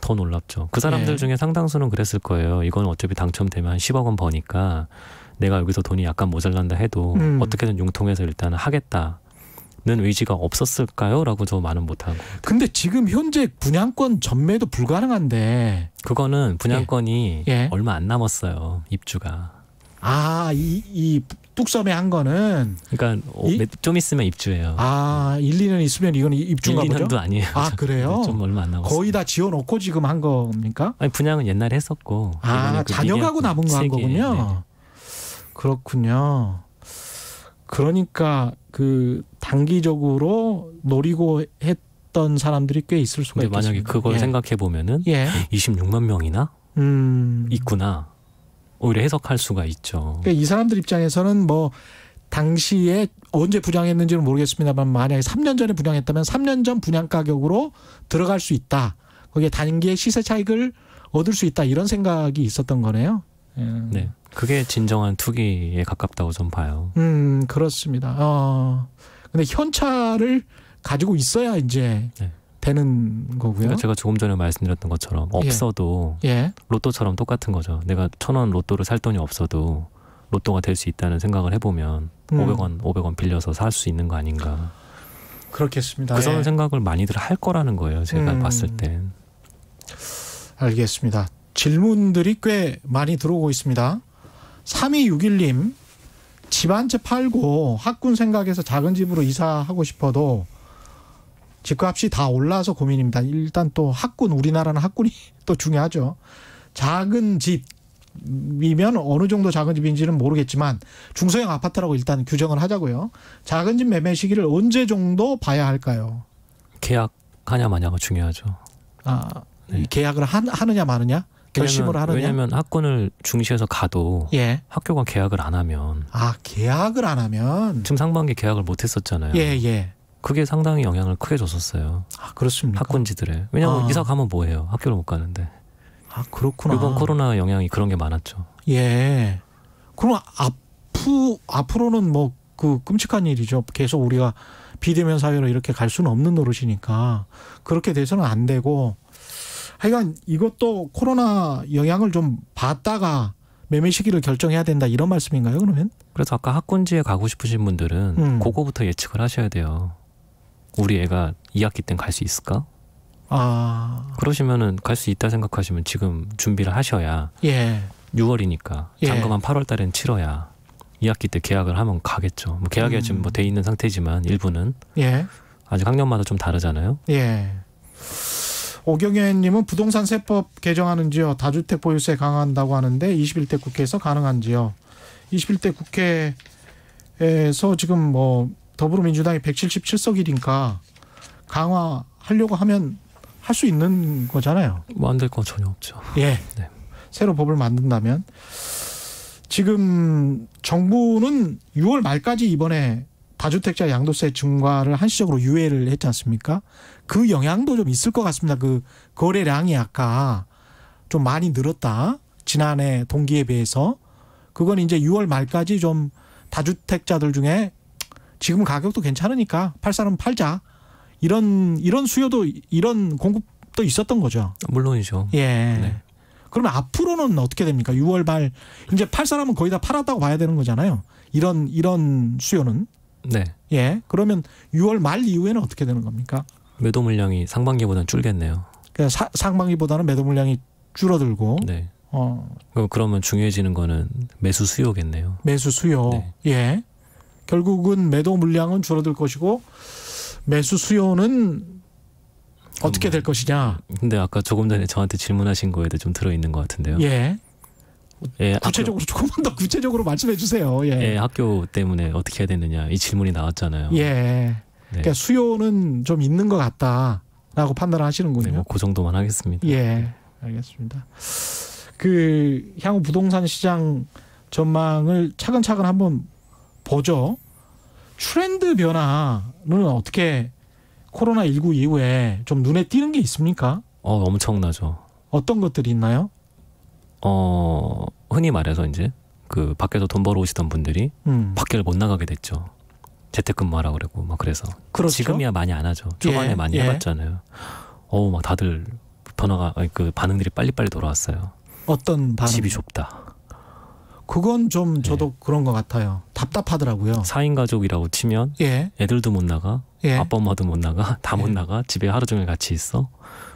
더 놀랍죠. 그 사람들 예. 중에 상당수는 그랬을 거예요. 이건 어차피 당첨되면 한 10억 원 버니까 내가 여기서 돈이 약간 모자란다 해도 음. 어떻게든 융통해서 일단 하겠다. 받는 의지가 없었을까요? 라고도 말은 못하고. 근데 지금 현재 분양권 전매도 불가능한데. 그거는 분양권이 예. 예. 얼마 안 남았어요. 입주가. 아, 이, 이 뚝섬에 한 거는 그러니까 이, 좀 있으면 입주예요. 아, 1, 2년 있으면 이건 입주가 1, 2년도 아니에요. 아, 그래요? 좀 얼마 안 남았어요. 거의 다 지어 놓고 지금 한 겁니까? 아니, 분양은 옛날에 했었고. 아, 그자녀가고 남은 거 한 거군요. 네, 네 그렇군요. 그러니까 그 단기적으로 노리고 했던 사람들이 꽤 있을 수가 있겠습 만약에 그걸 예. 생각해 보면은 예. 26만 명이나 음. 있구나. 오히려 해석할 수가 있죠. 그러니까 이 사람들 입장에서는 뭐 당시에 언제 분양했는지는 모르겠습니다만 만약에 3년 전에 분양했다면 3년 전 분양 가격으로 들어갈 수 있다. 거기에 단기의 시세 차익을 얻을 수 있다 이런 생각이 있었던 거네요. 예. 네. 그게 진정한 투기에 가깝다고 좀 봐요. 음, 그렇습니다. 어. 근데 현찰을 가지고 있어야 이제 네. 되는 거고요. 그러니까 제가 조금 전에 말씀드렸던 것처럼 예. 없어도 예. 예. 로또처럼 똑같은 거죠. 내가 천원 로또를 살 돈이 없어도 로또가 될 수 있다는 생각을 해보면 음. 500원 500원 빌려서 살 수 있는 거 아닌가. 그렇겠습니다. 그런 예. 생각을 많이들 할 거라는 거예요. 제가 음. 봤을 땐. 알겠습니다. 질문들이 꽤 많이 들어오고 있습니다. 3261님 집 한 채 팔고 학군 생각해서 작은 집으로 이사하고 싶어도 집값이 다 올라서 고민입니다. 일단 또 학군 우리나라는 학군이 또 중요하죠. 작은 집이면 어느 정도 작은 집인지는 모르겠지만 중소형 아파트라고 일단 규정을 하자고요. 작은 집 매매 시기를 언제 정도 봐야 할까요? 계약하냐 마냐가 중요하죠. 아 네. 계약을 하, 느냐 마느냐? 결심을 왜냐 하느냐? 왜냐하면 학군을 중시해서 가도 예. 학교가 계약을 안 하면 아 계약을 안 하면 지금 상반기 계약을 못 했었잖아요. 예 예. 그게 상당히 영향을 크게 줬었어요. 아 그렇습니까? 학군지들의 왜냐하면 아. 이사 가면 뭐해요? 학교를 못 가는데. 아 그렇구나. 이번 코로나 영향이 그런 게 많았죠. 예. 그럼 앞으 앞으로는 뭐 그 끔찍한 일이죠. 계속 우리가 비대면 사회로 이렇게 갈 수는 없는 노릇이니까 그렇게 돼서는 안 되고 하여간 이것도 코로나 영향을 좀 받다가 매매 시기를 결정해야 된다 이런 말씀인가요 그러면? 그래서 아까 학군지에 가고 싶으신 분들은 음. 그거부터 예측을 하셔야 돼요. 우리 애가 이학기땐갈수 있을까? 아 그러시면은 갈 수 있다 생각하시면 지금 준비를 하셔야 예. 6월이니까 예. 잠깐만 8월 달엔 치러야 이학기때 계약을 하면 가겠죠. 뭐 계약이 뭐 음. 지금 뭐 돼 있는 상태지만 일부는 예. 아직 학년마다 좀 다르잖아요. 예. 오경혜님은 부동산 세법 개정하는지요. 다주택 보유세 강화한다고 하는데 21대 국회에서 가능한지요. 21대 국회에서 지금 뭐 더불어민주당이 177석이니까 강화하려고 하면 할 수 있는 거잖아요. 뭐안건 전혀 없죠. 예. 네. 새로 법을 만든다면 지금 정부는 6월 말까지 이번에 다주택자 양도세 증가를 한시적으로 유예를 했지 않습니까? 그 영향도 좀 있을 것 같습니다. 그 거래량이 아까 좀 많이 늘었다. 지난해 동기에 비해서. 그건 이제 6월 말까지 좀 다주택자들 중에 지금 가격도 괜찮으니까 팔 사람 팔자. 이런 이런 수요도 이런 공급도 있었던 거죠. 물론이죠. 예. 네. 그러면 앞으로는 어떻게 됩니까? 6월 말 이제 팔 사람은 거의 다 팔았다고 봐야 되는 거잖아요. 이런 이런 수요는 네. 예. 그러면 6월 말 이후에는 어떻게 되는 겁니까? 매도 물량이 상반기보다는 줄겠네요. 그러니까 사, 상반기보다는 매도 물량이 줄어들고. 네. 어. 그, 그러면 중요해지는 거는 매수 수요겠네요. 매수 수요. 네. 예. 결국은 매도 물량은 줄어들 것이고 매수 수요는 어떻게 음. 될 것이냐. 근데 아까 조금 전에 저한테 질문하신 거에도 좀 들어 있는 것 같은데요. 예. 예, 구체적으로 학교. 조금만 더 구체적으로 말씀해 주세요. 예. 예. 학교 때문에 어떻게 해야 되느냐 이 질문이 나왔잖아요. 예. 네. 그러니까 수요는 좀 있는 것 같다라고 판단을 하시는군요. 네, 뭐그 정도만 하겠습니다. 예, 알겠습니다. 그 향후 부동산 시장 전망을 차근차근 한번 보죠. 트렌드 변화는 어떻게 코로나 19 이후에 좀 눈에 띄는 게 있습니까? 어, 엄청나죠. 어떤 것들이 있나요? 어 흔히 말해서 이제 그 밖에서 돈 벌어 오시던 분들이 음. 밖을 못 나가게 됐죠. 재택근무하라 그러고 막 그래서 그렇죠? 지금이야 많이 안 하죠. 예, 초반에 예, 많이 예. 해봤잖아요. 어우 막 다들 변화가 아니, 그 반응들이 빨리빨리 돌아왔어요. 어떤 반응? 집이 좁다. 그건 좀 예. 저도 예. 그런 것 같아요. 답답하더라고요. 4인 가족이라고 치면 예. 애들도 못 나가, 예. 아빠 엄마도 못 나가, 다못 예. 나가, 집에 하루 종일 같이 있어.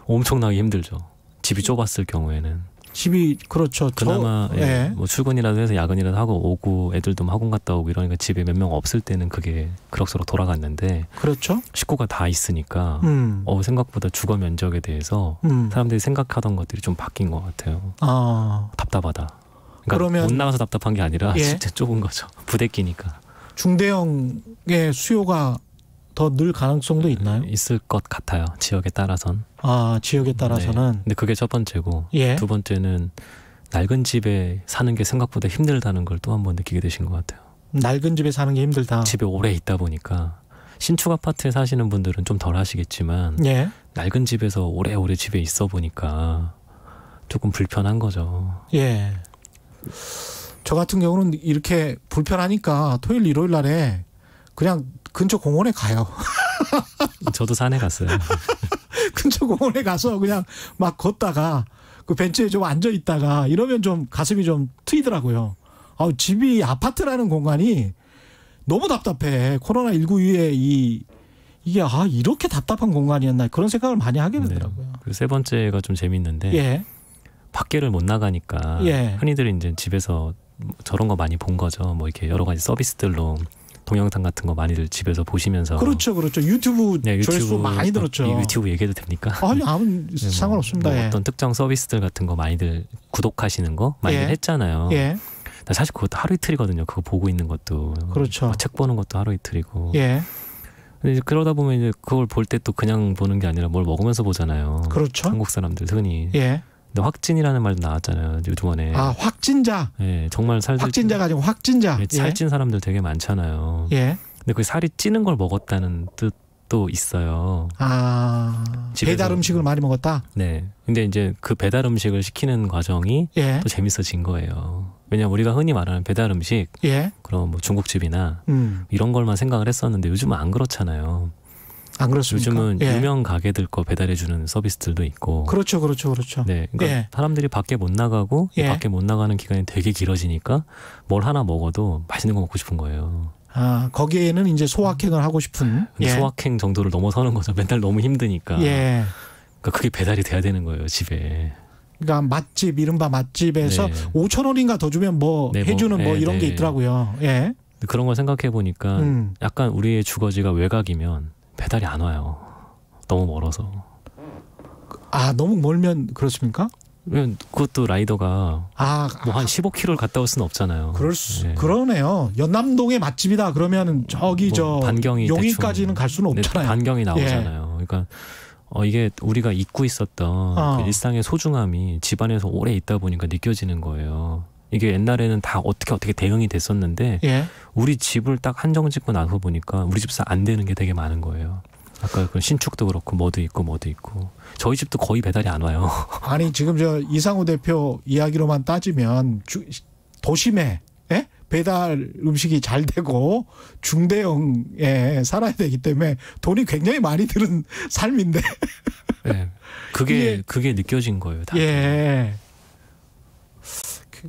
엄청나게 힘들죠. 집이 음. 좁았을 경우에는. 집이 그렇죠. 그나마 저, 예, 예. 뭐 출근이라도 해서 야근이라도 하고 오고 애들도 뭐 학원 갔다 오고 이러니까 집에 몇 명 없을 때는 그게 그럭저럭 돌아갔는데 그렇죠. 식구가 다 있으니까 음. 어 생각보다 주거 면적에 대해서 음. 사람들이 생각하던 것들이 좀 바뀐 것 같아요. 아. 답답하다. 그러니까 그러면못 나가서 답답한 게 아니라 예. 진짜 좁은 거죠. 부대끼니까. 중대형의 수요가 더늘 가능성도 있나요? 있을 것 같아요. 지역에 따라선. 아 지역에 따라서는. 네. 근데 그게 첫 번째고 예. 두 번째는 낡은 집에 사는 게 생각보다 힘들다는 걸 또 한 번 느끼게 되신 것 같아요. 낡은 집에 사는 게 힘들다. 집에 오래 있다 보니까 신축 아파트에 사시는 분들은 좀 덜 하시겠지만 예. 낡은 집에서 오래오래 집에 있어 보니까 조금 불편한 거죠. 예. 저 같은 경우는 이렇게 불편하니까 토요일 일요일 날에 그냥 근처 공원에 가요. 저도 산에 갔어요. 근처 공원에 가서 그냥 막 걷다가 그 벤치에 좀 앉아 있다가 이러면 좀 가슴이 좀 트이더라고요. 아, 집이 아파트라는 공간이 너무 답답해. 코로나 19 이후에 이 이게 아 이렇게 답답한 공간이었나 그런 생각을 많이 하게 네. 되더라고요. 네. 그리고 세 번째가 좀 재밌는데 예. 밖에를 못 나가니까 예. 흔히들 이제 집에서 저런 거 많이 본 거죠. 뭐 이렇게 여러 가지 서비스들로 동영상 같은 거 많이들 집에서 보시면서 그렇죠, 그렇죠. 유튜브, 네, 유튜브 조회수 많이 들었죠. 어, 유튜브 얘기해도 됩니까? 아, 아니 아무 네, 뭐 상관없습니다. 뭐, 예. 어떤 특정 서비스들 같은 거 많이들 구독하시는 거 많이들 예. 했잖아요. 예. 사실 그것도 하루 이틀이거든요. 그거 보고 있는 것도 그렇죠. 뭐 책 보는 것도 하루 이틀이고. 예. 근데 이제 그러다 보면 이제 그걸 볼 때 또 그냥 보는 게 아니라 뭘 먹으면서 보잖아요. 그렇죠. 한국 사람들 흔히. 예. 근데 확진이라는 말도 나왔잖아요. 요즘에 아 확진자. 예, 네, 정말 살 확진자가 아니고 확진자. 네, 살찐 예. 예. 사람들 되게 많잖아요. 예. 근데 그 살이 찌는 걸 먹었다는 뜻도 있어요. 아 집에서. 배달 음식을 많이 먹었다. 네. 근데 이제 그 배달 음식을 시키는 과정이 예. 또 재밌어진 거예요. 왜냐 우리가 흔히 말하는 배달 음식, 예. 그럼 뭐 중국집이나 음. 이런 걸만 생각을 했었는데 요즘은 안 그렇잖아요. 안 그렇습니까? 요즘은 예. 유명 가게들 거 배달해주는 서비스들도 있고. 그렇죠, 그렇죠, 그렇죠. 네, 그러니까 예. 사람들이 밖에 못 나가고 예. 밖에 못 나가는 기간이 되게 길어지니까 뭘 하나 먹어도 맛있는 거 먹고 싶은 거예요. 아 거기에는 이제 소확행을 하고 싶은. 예. 소확행 정도를 넘어서는 거죠. 맨날 너무 힘드니까. 예. 그러니까 그게 배달이 돼야 되는 거예요 집에. 그러니까 맛집 이른바 맛집에서 네. 5천 원인가 더 주면 뭐 네, 뭐, 해주는 뭐, 뭐 이런 게 네. 있더라고요. 예. 그런 걸 생각해 보니까 음. 약간 우리의 주거지가 외곽이면 배달이 안 와요. 너무 멀어서. 아 너무 멀면 그렇습니까? 왜면 그것도 라이더가 아, 뭐한 아, 15km를 갔다 올 수는 없잖아요. 그럴 수 네. 그러네요. 연남동의 맛집이다 그러면은 저기 뭐저 반경이 용인까지는 대충, 갈 수는 네, 없잖아요. 네, 반경이 예. 나오잖아요. 예. 그러니까 어 이게 우리가 잊고 있었던 어. 그 아. 일상의 소중함이 집안에서 오래 있다 보니까 느껴지는 거예요. 이게 옛날에는 다 어떻게 어떻게 대응이 됐었는데 예. 우리 집을 딱 한정 짓고 나서 보니까 우리 집사 안 되는 게 되게 많은 거예요. 아까 그 신축도 그렇고 뭐도 있고 뭐도 있고 저희 집도 거의 배달이 안 와요. 아니 지금 저 이상우 대표 이야기로만 따지면 주, 도심에 에? 예? 배달 음식이 잘 되고 중대형에 살아야 되기 때문에 돈이 굉장히 많이 드는 삶인데. 네, 그게 예. 그게 느껴진 거예요. 다 예.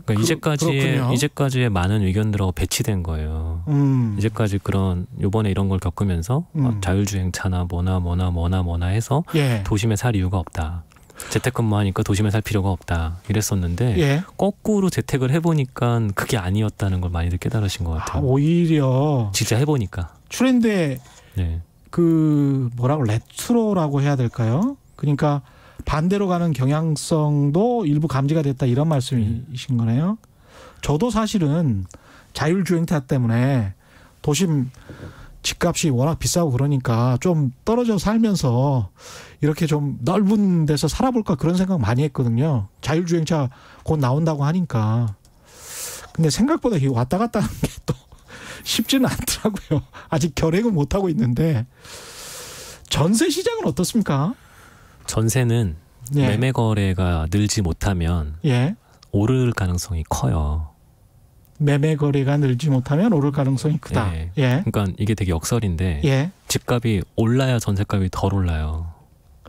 그러니까 그, 이제까지 이제까지의 많은 의견들하고 배치된 거예요. 음. 이제까지 그런 요번에 이런 걸 겪으면서 음. 자율주행차나 뭐나 뭐나 뭐나 뭐나 해서 예. 도심에 살 이유가 없다. 재택근무 하니까 도심에 살 필요가 없다 이랬었는데 예. 거꾸로 재택을 해보니까 그게 아니었다는 걸 많이들 깨달으신 것 같아요. 아, 오히려 진짜 해보니까 트렌드에 네. 그 뭐라고 레트로라고 해야 될까요? 그러니까 반대로 가는 경향성도 일부 감지가 됐다 이런 말씀이신 거네요. 저도 사실은 자율주행 타 때문에 도심 집값이 워낙 비싸고 그러니까 좀 떨어져 살면서 이렇게 좀 넓은 데서 살아볼까 그런 생각 많이 했거든요. 자율주행차 곧 나온다고 하니까. 근데 생각보다 왔다 갔다 하는 게 또 쉽지는 않더라고요. 아직 결핵은 못하고 있는데. 전세 시장은 어떻습니까? 전세는 예. 매매 거래가 늘지 못하면 예. 오를 가능성이 커요. 매매 거래가 늘지 못하면 오를 가능성이 크다. 예. 예. 그러니까 이게 되게 역설인데 예. 집값이 올라야 전세값이 덜 올라요.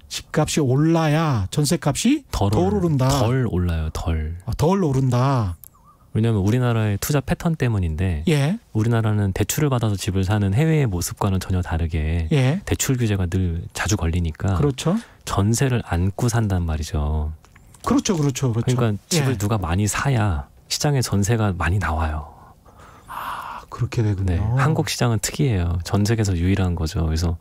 집값이 올라야 전세값이 덜, 덜 오른다. 덜 올라요. 덜. 아, 덜 오른다. 왜냐하면 우리나라의 투자 패턴 때문인데 예. 우리나라는 대출을 받아서 집을 사는 해외의 모습과는 전혀 다르게 예. 대출 규제가 늘 자주 걸리니까 그렇죠. 전세를 안고 산단 말이죠. 그렇죠, 그렇죠, 그렇죠. 그러니까 집을 예. 누가 많이 사야 시장에 전세가 많이 나와요. 아 그렇게 되군요. 네, 한국 시장은 특이해요. 전 세계에서 유일한 거죠. 그래서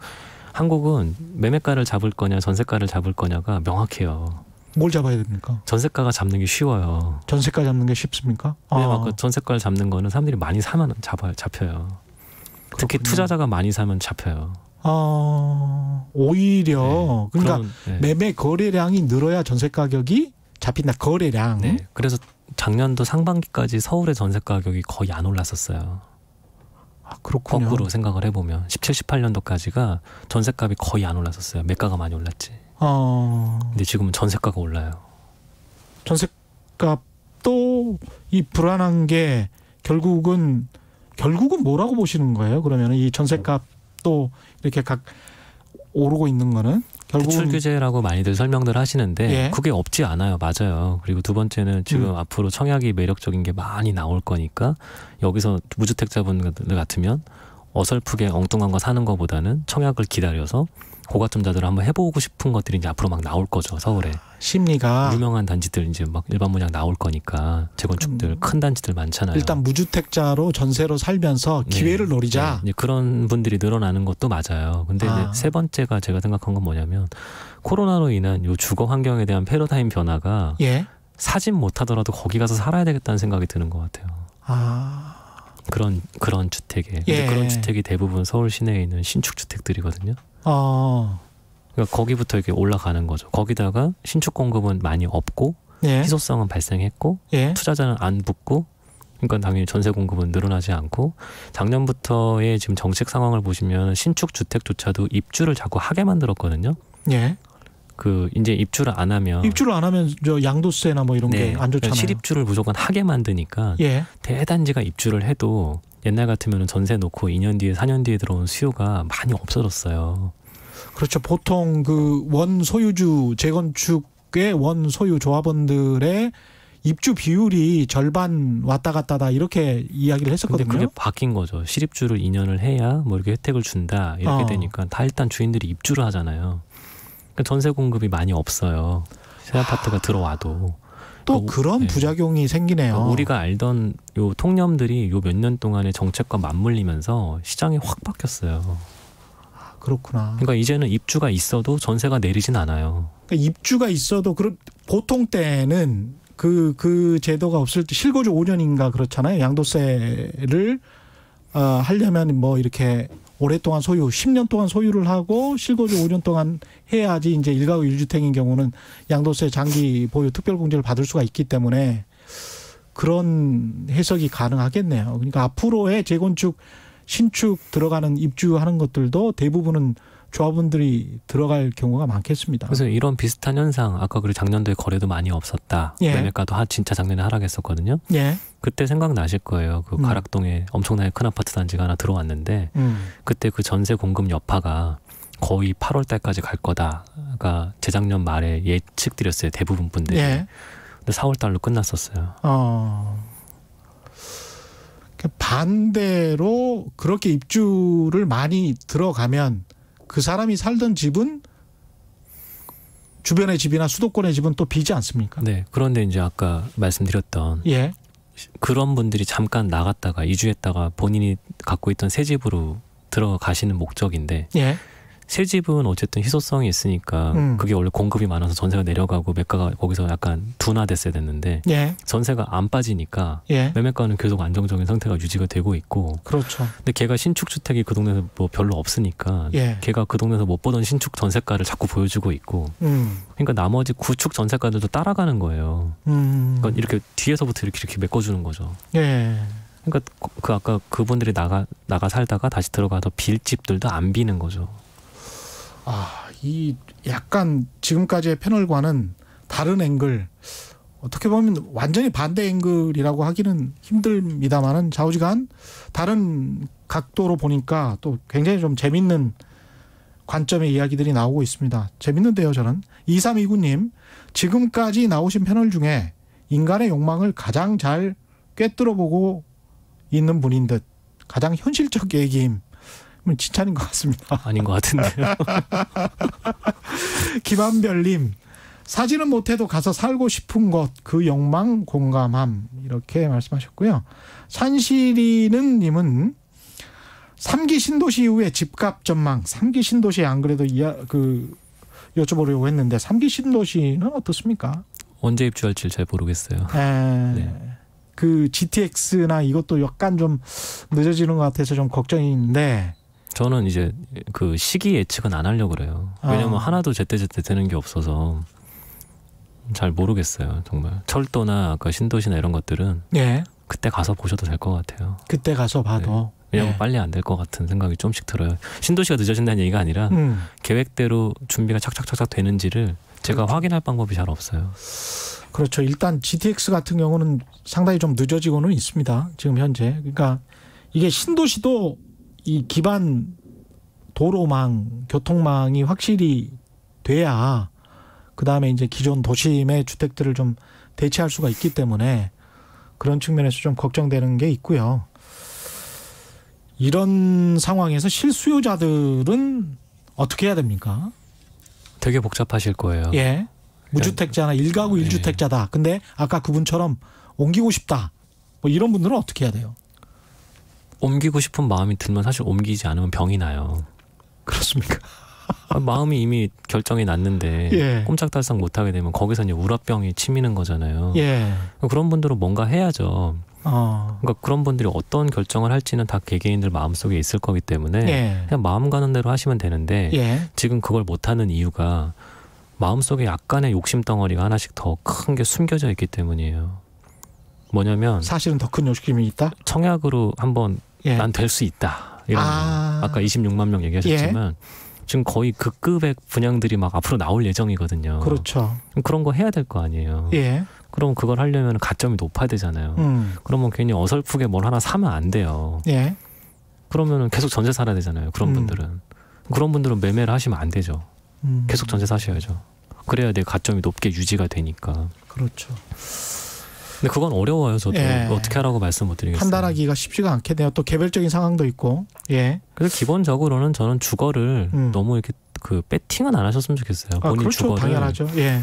한국은 매매가를 잡을 거냐 전세가를 잡을 거냐가 명확해요. 뭘 잡아야 됩니까? 전세가가 잡는 게 쉬워요. 전세가 잡는 게 쉽습니까? 네, 아. 네, 아까 그 전세가를 잡는 거는 사람들이 많이 사면 잡아요, 잡혀요. 그렇군요. 특히 투자자가 많이 사면 잡혀요. 어, 오히려 네. 그러니까 그런, 네. 매매 거래량이 늘어야 전세 가격이 잡힌다. 거래량. 네. 그래서 작년도 상반기까지 서울의 전세 가격이 거의 안 올랐었어요. 아, 그렇군요. 거꾸로 생각을 해보면 17, 18년도까지가 전세값이 거의 안 올랐었어요. 매가가 많이 올랐지. 어. 근데 지금은 전세가가 올라요. 전세값도 이 불안한 게 결국은 결국은 뭐라고 보시는 거예요? 그러면 이 전세값 또 이렇게 각 오르고 있는 거는 대출 규제라고 많이들 설명들 하시는데 예. 그게 없지 않아요. 맞아요. 그리고 두 번째는 지금 음. 앞으로 청약이 매력적인 게 많이 나올 거니까 여기서 무주택자분들 같으면 어설프게 엉뚱한 거 사는 거보다는 청약을 기다려서 고가점자들을 한번 해보고 싶은 것들이 이제 앞으로 막 나올 거죠 서울에. 아, 심리가 유명한 단지들 이제 막 일반 문양 나올 거니까 재건축들 음, 큰 단지들 많잖아요. 일단 무주택자로 전세로 살면서 네. 기회를 네, 노리자. 네, 그런 분들이 늘어나는 것도 맞아요. 근데 아. 세 번째가 제가 생각한 건 뭐냐면 코로나로 인한 요 주거 환경에 대한 패러다임 변화가 예? 사진 못 하더라도 거기 가서 살아야 되겠다는 생각이 드는 것 같아요. 아. 그런 그런 주택에 예. 그런 주택이 대부분 서울 시내에 있는 신축 주택들이거든요. 어. 그러니까 거기부터 이렇게 올라가는 거죠. 거기다가 신축 공급은 많이 없고 예. 희소성은 발생했고 예. 투자자는 안 붙고 그러니까 당연히 전세 공급은 늘어나지 않고 작년부터의 지금 정책 상황을 보시면 신축 주택조차도 입주를 자꾸 하게 만들었거든요. 예. 그 이제 입주를 안 하면 입주를 안 하면 저 양도세나 뭐 이런 네. 게안 좋잖아요. 그러니까 실입주를 무조건 하게 만드니까 예. 대단지가 입주를 해도 옛날 같으면 전세 놓고 2년 뒤에 4년 뒤에 들어온 수요가 많이 없어졌어요. 그렇죠. 보통 그 원 소유주 재건축의 원 소유 조합원들의 입주 비율이 절반 왔다 갔다다 이렇게 이야기를 했었거든요. 근데 그게 바뀐 거죠. 실입주를 2년을 해야 뭐 이렇게 혜택을 준다 이렇게 어. 되니까 다 일단 주인들이 입주를 하잖아요. 그러니까 전세 공급이 많이 없어요. 새 아파트가 들어와도. 또그 그런 네. 부작용이 생기네요. 그러니까 우리가 알던 요 통념들이 요 몇 년 동안의 정책과 맞물리면서 시장이 확 바뀌었어요. 아, 그렇구나. 그러니까 이제는 입주가 있어도 전세가 내리진 않아요. 그러니까 입주가 있어도 그런 보통 때는 그그 그 제도가 없을 때 실거주 5년인가 그렇잖아요. 양도세를 어, 하려면 뭐 이렇게 오랫동안 소유, 10년 동안 소유를 하고 실거주 5년 동안 해야지 이제 일가구 일주택인 경우는 양도세 장기 보유 특별공제를 받을 수가 있기 때문에 그런 해석이 가능하겠네요. 그러니까 앞으로의 재건축 신축 들어가는 입주하는 것들도 대부분은 조합원들이 들어갈 경우가 많겠습니다. 그래서 이런 비슷한 현상 아까 그리고 작년도에 거래도 많이 없었다. 예. 매매가도 하 진짜 작년에 하락했었거든요. 예. 그때 생각나실 거예요. 그 음. 네. 가락동에 엄청나게 큰 아파트 단지가 하나 들어왔는데 음. 그때 그 전세 공급 여파가 거의 8월 달까지 갈 거다가 재작년 말에 예측드렸어요. 대부분 분들이. 예. 근데 4월 달로 끝났었어요. 어. 그러니까 반대로 그렇게 입주를 많이 들어가면 그 사람이 살던 집은 주변의 집이나 수도권의 집은 또 비지 않습니까? 네. 그런데 이제 아까 말씀드렸던 예. 그런 분들이 잠깐 나갔다가 이주했다가 본인이 갖고 있던 새 집으로 들어가시는 목적인데 예. 새 집은 어쨌든 희소성이 있으니까 음. 그게 원래 공급이 많아서 전세가 내려가고 매가가 거기서 약간 둔화됐어야 됐는데 예. 전세가 안 빠지니까 예. 매매가는 계속 안정적인 상태가 유지가 되고 있고 그렇죠. 근데 걔가 신축 주택이 그 동네에서 뭐 별로 없으니까 예. 걔가 그 동네에서 못 보던 신축 전세가를 자꾸 보여주고 있고 음. 그러니까 나머지 구축 전세가들도 따라가는 거예요. 음. 그러니까 이렇게 뒤에서부터 이렇게 이렇게 메꿔주는 거죠. 예. 그러니까 그, 그 아까 그분들이 나가 나가 살다가 다시 들어가서 빌 집들도 안 비는 거죠. 아, 이 약간 지금까지의 패널과는 다른 앵글, 어떻게 보면 완전히 반대 앵글이라고 하기는 힘듭니다만은 좌우지간 다른 각도로 보니까 또 굉장히 좀 재밌는 관점의 이야기들이 나오고 있습니다. 재밌는데요, 저는. 2329님, 지금까지 나오신 패널 중에 인간의 욕망을 가장 잘 꿰뚫어 보고 있는 분인 듯 가장 현실적 얘기임 그럼 뭐 칭찬인 것 같습니다. 아닌 것 같은데요. 김한별님 사진은 못해도 가서 살고 싶은 것그 욕망 공감함 이렇게 말씀하셨고요. 산시리는 님은 삼기 신도시 이후에 집값 전망. 삼기 신도시 안 그래도 이야 그 여쭤보려고 했는데 삼기 신도시는 어떻습니까? 언제 입주할지 잘 모르겠어요. 에... 예. 네. 그 GTX나 이것도 약간 좀 늦어지는 것 같아서 좀 걱정인데 저는 이제 그 시기 예측은 안 하려고 그래요. 왜냐면 아. 하나도 제때제때 되는 게 없어서 잘 모르겠어요, 정말. 철도나 아까 신도시나 이런 것들은 예. 그때 가서 보셔도 될 것 같아요. 그때 가서 네. 봐도. 네. 왜냐면 예. 빨리 안 될 것 같은 생각이 좀씩 들어요. 신도시가 늦어진다는 얘기가 아니라 음. 계획대로 준비가 착착착착 되는지를 제가 그렇죠. 확인할 방법이 잘 없어요. 그렇죠. 일단 GTX 같은 경우는 상당히 좀 늦어지고는 있습니다. 지금 현재. 그러니까 이게 신도시도 이 기반 도로망, 교통망이 확실히 돼야 그 다음에 이제 기존 도심의 주택들을 좀 대체할 수가 있기 때문에 그런 측면에서 좀 걱정되는 게 있고요. 이런 상황에서 실수요자들은 어떻게 해야 됩니까? 되게 복잡하실 거예요. 예. 무주택자나 그러니까 일가구 네. 일주택자다. 근데 아까 그분처럼 옮기고 싶다. 뭐 이런 분들은 어떻게 해야 돼요? 옮기고 싶은 마음이 들면 사실 옮기지 않으면 병이 나요. 그렇습니까? 아, 마음이 이미 결정이 났는데 예. 꼼짝달싹 못하게 되면 거기서 이제 우라병이 치미는 거잖아요. 예. 그런 분들은 뭔가 해야죠. 어. 그러니까 그런 분들이 어떤 결정을 할지는 다 개개인들 마음속에 있을 거기 때문에 예. 그냥 마음 가는 대로 하시면 되는데 예. 지금 그걸 못하는 이유가 마음속에 약간의 욕심 덩어리가 하나씩 더 큰 게 숨겨져 있기 때문이에요. 뭐냐면 사실은 더 큰 욕심이 있다. 청약으로 한번 예. 난될 수 있다. 이런 아. 까 26만 명 얘기하셨지만 예. 지금 거의 극급의 그 분양들이 막 앞으로 나올 예정이거든요. 그렇죠. 그런 거 해야 될 거 아니에요. 예. 그럼 그걸 하려면 가점이 높아야 되잖아요. 음. 그러면 괜히 어설프게 뭘 하나 사면 안 돼요. 예. 그러면은 계속 전세 살아야 되잖아요. 그런 음. 분들은 그런 분들은 매매를 하시면 안 되죠. 음. 계속 전세 사셔야죠. 그래야 내 가점이 높게 유지가 되니까. 그렇죠. 근데 그건 어려워요. 저도 예. 어떻게 하라고 말씀 못 드리겠어요. 판단하기가 쉽지가 않겠네요. 또 개별적인 상황도 있고. 예. 그래서 기본적으로는 저는 주거를 음. 너무 이렇게 그 배팅은 안 하셨으면 좋겠어요. 아, 본인 아, 그렇죠. 주거를 당연하죠. 예.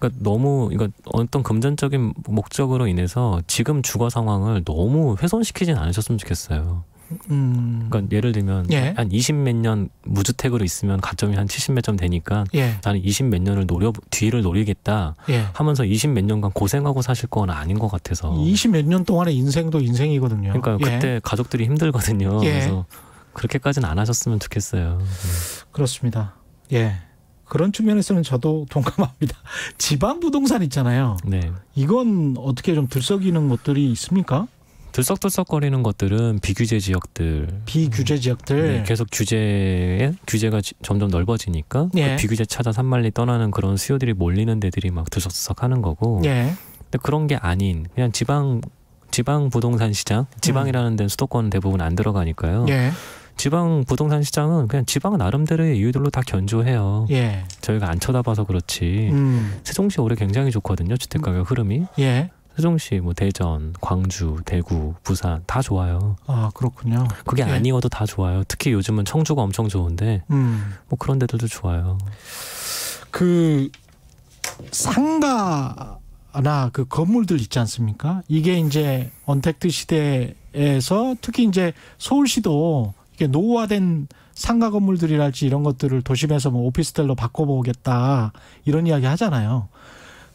그러니까 너무 이거 어떤 금전적인 목적으로 인해서 지금 주거 상황을 너무 훼손시키진 않으셨으면 좋겠어요. 음. 그러니까 예를 들면 예. 한 20몇 년 무주택으로 있으면 가점이 한 70몇 점 되니까 예. 나는 20몇 년을 노려 뒤를 노리겠다 예. 하면서 20몇 년간 고생하고 사실 건 아닌 것 같아서 20몇 년 동안의 인생도 인생이거든요. 그러니까 예. 그때 가족들이 힘들거든요. 예. 그래서 그렇게까지는 안 하셨으면 좋겠어요. 그렇습니다. 예. 그런 측면에서는 저도 동감합니다. 지방 부동산 있잖아요. 네. 이건 어떻게 좀 들썩이는 것들이 있습니까? 들썩들썩거리는 것들은 비규제 지역들 비규제 음. 지역들 네, 계속 규제 규제가 지, 점점 넓어지니까 그 예. 그 비규제 찾아 산만리 떠나는 그런 수요들이 몰리는 데들이 막 들썩들썩하는 거고 예. 근데 그런 게 아닌 그냥 지방 지방 부동산 시장 지방이라는 데는 수도권 은 대부분 안 들어가니까요. 예. 지방 부동산 시장은 그냥 지방 나름대로의 이유들로 다 견조해요. 예. 저희가 안 쳐다봐서 그렇지. 음. 세종시 올해 굉장히 좋거든요. 주택 가격 흐름이. 예. 세종시, 뭐 대전, 광주, 대구, 부산 다 좋아요. 아 그렇군요. 그게 네. 아니어도 다 좋아요. 특히 요즘은 청주가 엄청 좋은데 음. 뭐 그런 데들도 좋아요. 그 상가나 그 건물들 있지 않습니까? 이게 이제 언택트 시대에서 특히 이제 서울시도 이게 노후화된 상가 건물들이랄지 이런 것들을 도심에서 뭐 오피스텔로 바꿔보겠다 이런 이야기 하잖아요.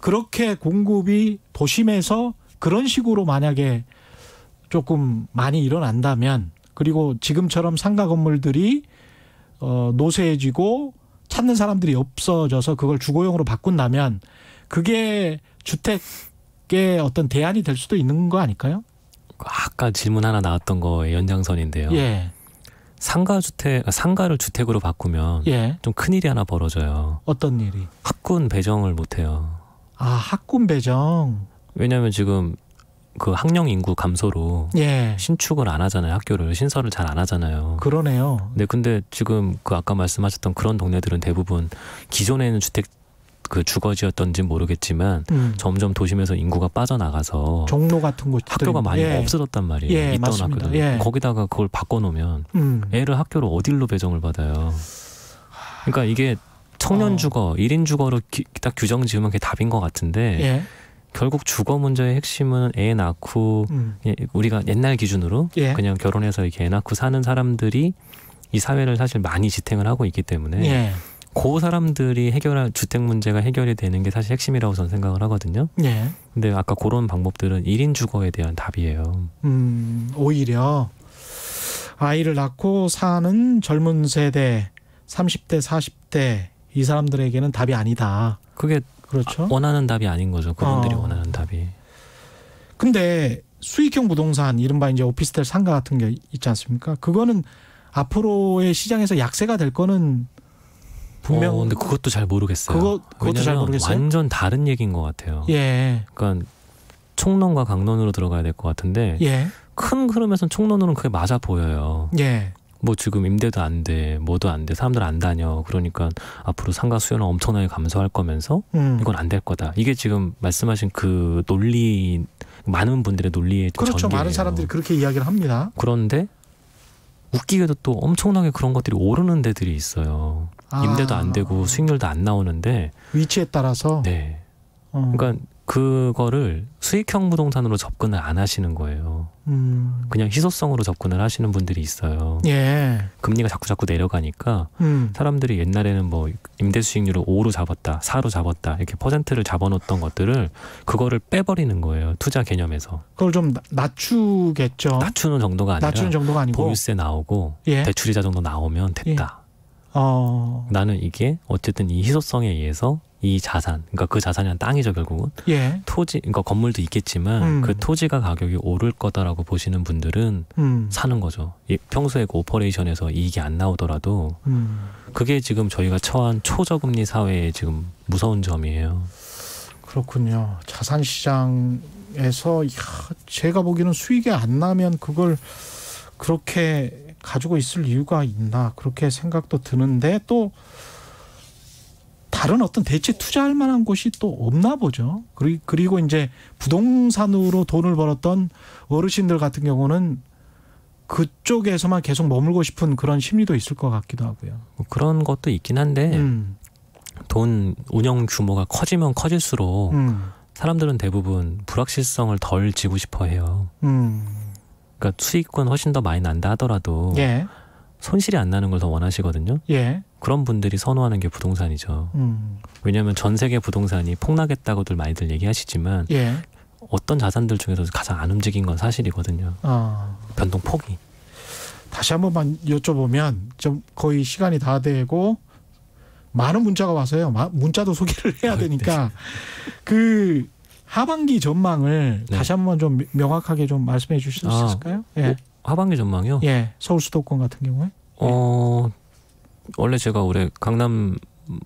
그렇게 공급이 도심에서 그런 식으로 만약에 조금 많이 일어난다면 그리고 지금처럼 상가 건물들이 어 노쇠해지고 찾는 사람들이 없어져서 그걸 주거용으로 바꾼다면 그게 주택의 어떤 대안이 될 수도 있는 거 아닐까요? 그 아까 질문 하나 나왔던 거의 연장선인데요. 예. 상가 주택 아, 상가를 주택으로 바꾸면 예. 좀큰 일이 하나 벌어져요. 어떤 일이? 학군 배정을 못 해요. 아 학군 배정. 왜냐하면 지금 그 학령 인구 감소로 예. 신축을 안 하잖아요. 학교를 신설을 잘 안 하잖아요. 그러네요. 네, 근데 지금 그 아까 말씀하셨던 그런 동네들은 대부분 기존에는 주택 그 주거지였던지 모르겠지만 음. 점점 도심에서 인구가 빠져나가서 종로 같은 곳 학교가 많이 예. 없어졌단 말이에요. 예, 있던 학교들 예. 거기다가 그걸 바꿔놓으면 음. 애를 학교로 어디로 배정을 받아요. 그러니까 이게 청년 어. 주거, 일인 주거로 기, 딱 규정 지으면 그게 답인 것 같은데 예. 결국 주거 문제의 핵심은 애 낳고 음. 예, 우리가 옛날 기준으로 예. 그냥 결혼해서 이렇게 애 낳고 사는 사람들이 이 사회를 사실 많이 지탱을 하고 있기 때문에 예. 그 사람들이 해결할 주택 문제가 해결이 되는 게 사실 핵심이라고 저는 생각을 하거든요. 예. 근데 아까 그런 방법들은 일인 주거에 대한 답이에요. 음, 오히려 아이를 낳고 사는 젊은 세대 30대, 40대 이 사람들에게는 답이 아니다. 그게 그렇죠. 아, 원하는 답이 아닌 거죠. 그분들이 어. 원하는 답이. 근데 수익형 부동산 이른바 이제 오피스텔 상가 같은 게 있지 않습니까? 그거는 앞으로의 시장에서 약세가 될 거는 분명. 어, 근데 그것도 잘 모르겠어요. 그거 그것도 잘 모르겠어요. 완전 다른 얘기인 것 같아요. 예. 그러니까 총론과 강론으로 들어가야 될 것 같은데 예. 큰흐름에서는 총론으로는 그게 맞아 보여요. 예. 뭐 지금 임대도 안 돼, 뭐도 안 돼, 사람들 안 다녀. 그러니까 앞으로 상가 수요는 엄청나게 감소할 거면서 음. 이건 안 될 거다. 이게 지금 말씀하신 그 논리 많은 분들의 논리에 그렇죠. 전개예요. 많은 사람들이 그렇게 이야기를 합니다. 그런데 웃기게도 또 엄청나게 그런 것들이 오르는 데들이 있어요. 아. 임대도 안 되고 수익률도 안 나오는데 위치에 따라서 네. 어. 그러니까 그거를 수익형 부동산으로 접근을 안 하시는 거예요. 음. 그냥 희소성으로 접근을 하시는 분들이 있어요. 예. 금리가 자꾸 자꾸 내려가니까 음. 사람들이 옛날에는 뭐 임대 수익률을 5로 잡았다, 4로 잡았다 이렇게 퍼센트를 잡아놓던 것들을 그거를 빼버리는 거예요. 투자 개념에서. 그걸 좀 낮추겠죠. 낮추는 정도가 아니라 낮추는 정도가 아니고 보유세 나오고 예. 대출이자 정도 나오면 됐다. 예. 어... 나는 이게 어쨌든 이 희소성에 의해서 이 자산, 그러니까 그 자산이란 땅이죠 결국은 예. 토지, 그러니까 건물도 있겠지만 음. 그 토지가 가격이 오를 거다라고 보시는 분들은 음. 사는 거죠. 평소에 그 오퍼레이션에서 이익이 안 나오더라도 음. 그게 지금 저희가 처한 초저금리 사회의 지금 무서운 점이에요. 그렇군요. 자산 시장에서 제가 보기에는 수익이 안 나면 그걸 그렇게 가지고 있을 이유가 있나 그렇게 생각도 드는데 또 다른 어떤 대체 투자할 만한 곳이 또 없나 보죠. 그리고, 이제 부동산으로 돈을 벌었던 어르신들 같은 경우는 그쪽에서만 계속 머물고 싶은 그런 심리도 있을 것 같기도 하고요. 뭐 그런 것도 있긴 한데 음. 돈 운영 규모가 커지면 커질수록 음. 사람들은 대부분 불확실성을 덜 지고 싶어 해요. 음. 그러니까 수익권 훨씬 더 많이 난다 하더라도 예. 손실이 안 나는 걸 더 원하시거든요. 예. 그런 분들이 선호하는 게 부동산이죠. 음. 왜냐하면 전 세계 부동산이 폭락했다고들 많이들 얘기하시지만 예. 어떤 자산들 중에서 가장 안 움직인 건 사실이거든요. 아. 변동폭이. 다시 한 번만 여쭤보면 좀 거의 시간이 다 되고 많은 문자가 와서요. 문자도 소개를 해야 아, 네. 되니까 네. 그 하반기 전망을 네. 다시 한번 좀 명확하게 좀 말씀해 주실 수 아, 있을까요? 예. 어, 하반기 전망이요? 예. 서울 수도권 같은 경우에. 어. 예. 원래 제가 올해 강남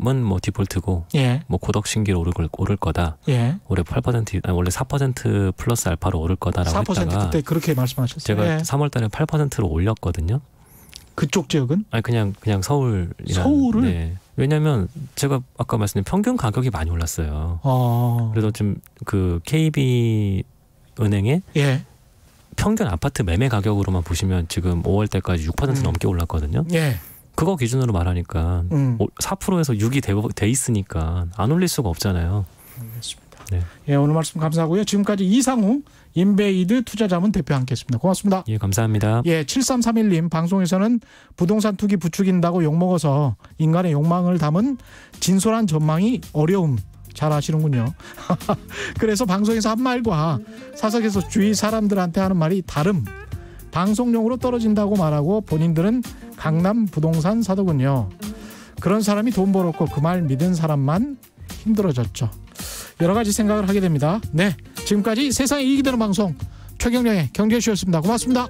은뭐 디폴트고 예. 뭐 고덕 신길 오를, 오를 거다. 예. 올해 8% 아니 원래 4% 플러스 알파로 오를 거다라고 4% 했다가 그때 그렇게 말씀하셨어요. 제가 예. 3월 달에 8%로 올렸거든요. 그쪽 지역은? 아니 그냥 그냥 서울 서울을 네. 왜냐면 제가 아까 말씀드린 평균 가격이 많이 올랐어요. 어. 그래서 지금 그 KB 은행에 예. 평균 아파트 매매 가격으로만 보시면 지금 5월 달까지 6% 음. 넘게 올랐거든요. 예. 그거 기준으로 말하니까 음. 4%에서 6이 돼, 돼 있으니까 안 올릴 수가 없잖아요. 알겠습니다. 네. 예, 오늘 말씀 감사하고요. 지금까지 이상우 인베이드 투자자문 대표 함께했습니다. 고맙습니다. 예, 감사합니다. 예, 7331님 방송에서는 부동산 투기 부추긴다고 욕먹어서 인간의 욕망을 담은 진솔한 전망이 어려움 잘 아시는군요. 그래서 방송에서 한 말과 사석에서 주위 사람들한테 하는 말이 다름 방송용으로 떨어진다고 말하고 본인들은 강남 부동산 사더군요. 그런 사람이 돈 벌었고 그 말 믿은 사람만 힘들어졌죠. 여러 가지 생각을 하게 됩니다. 네. 지금까지 세상에 이익이 되는 방송 최경령의 경제쇼였습니다. 고맙습니다.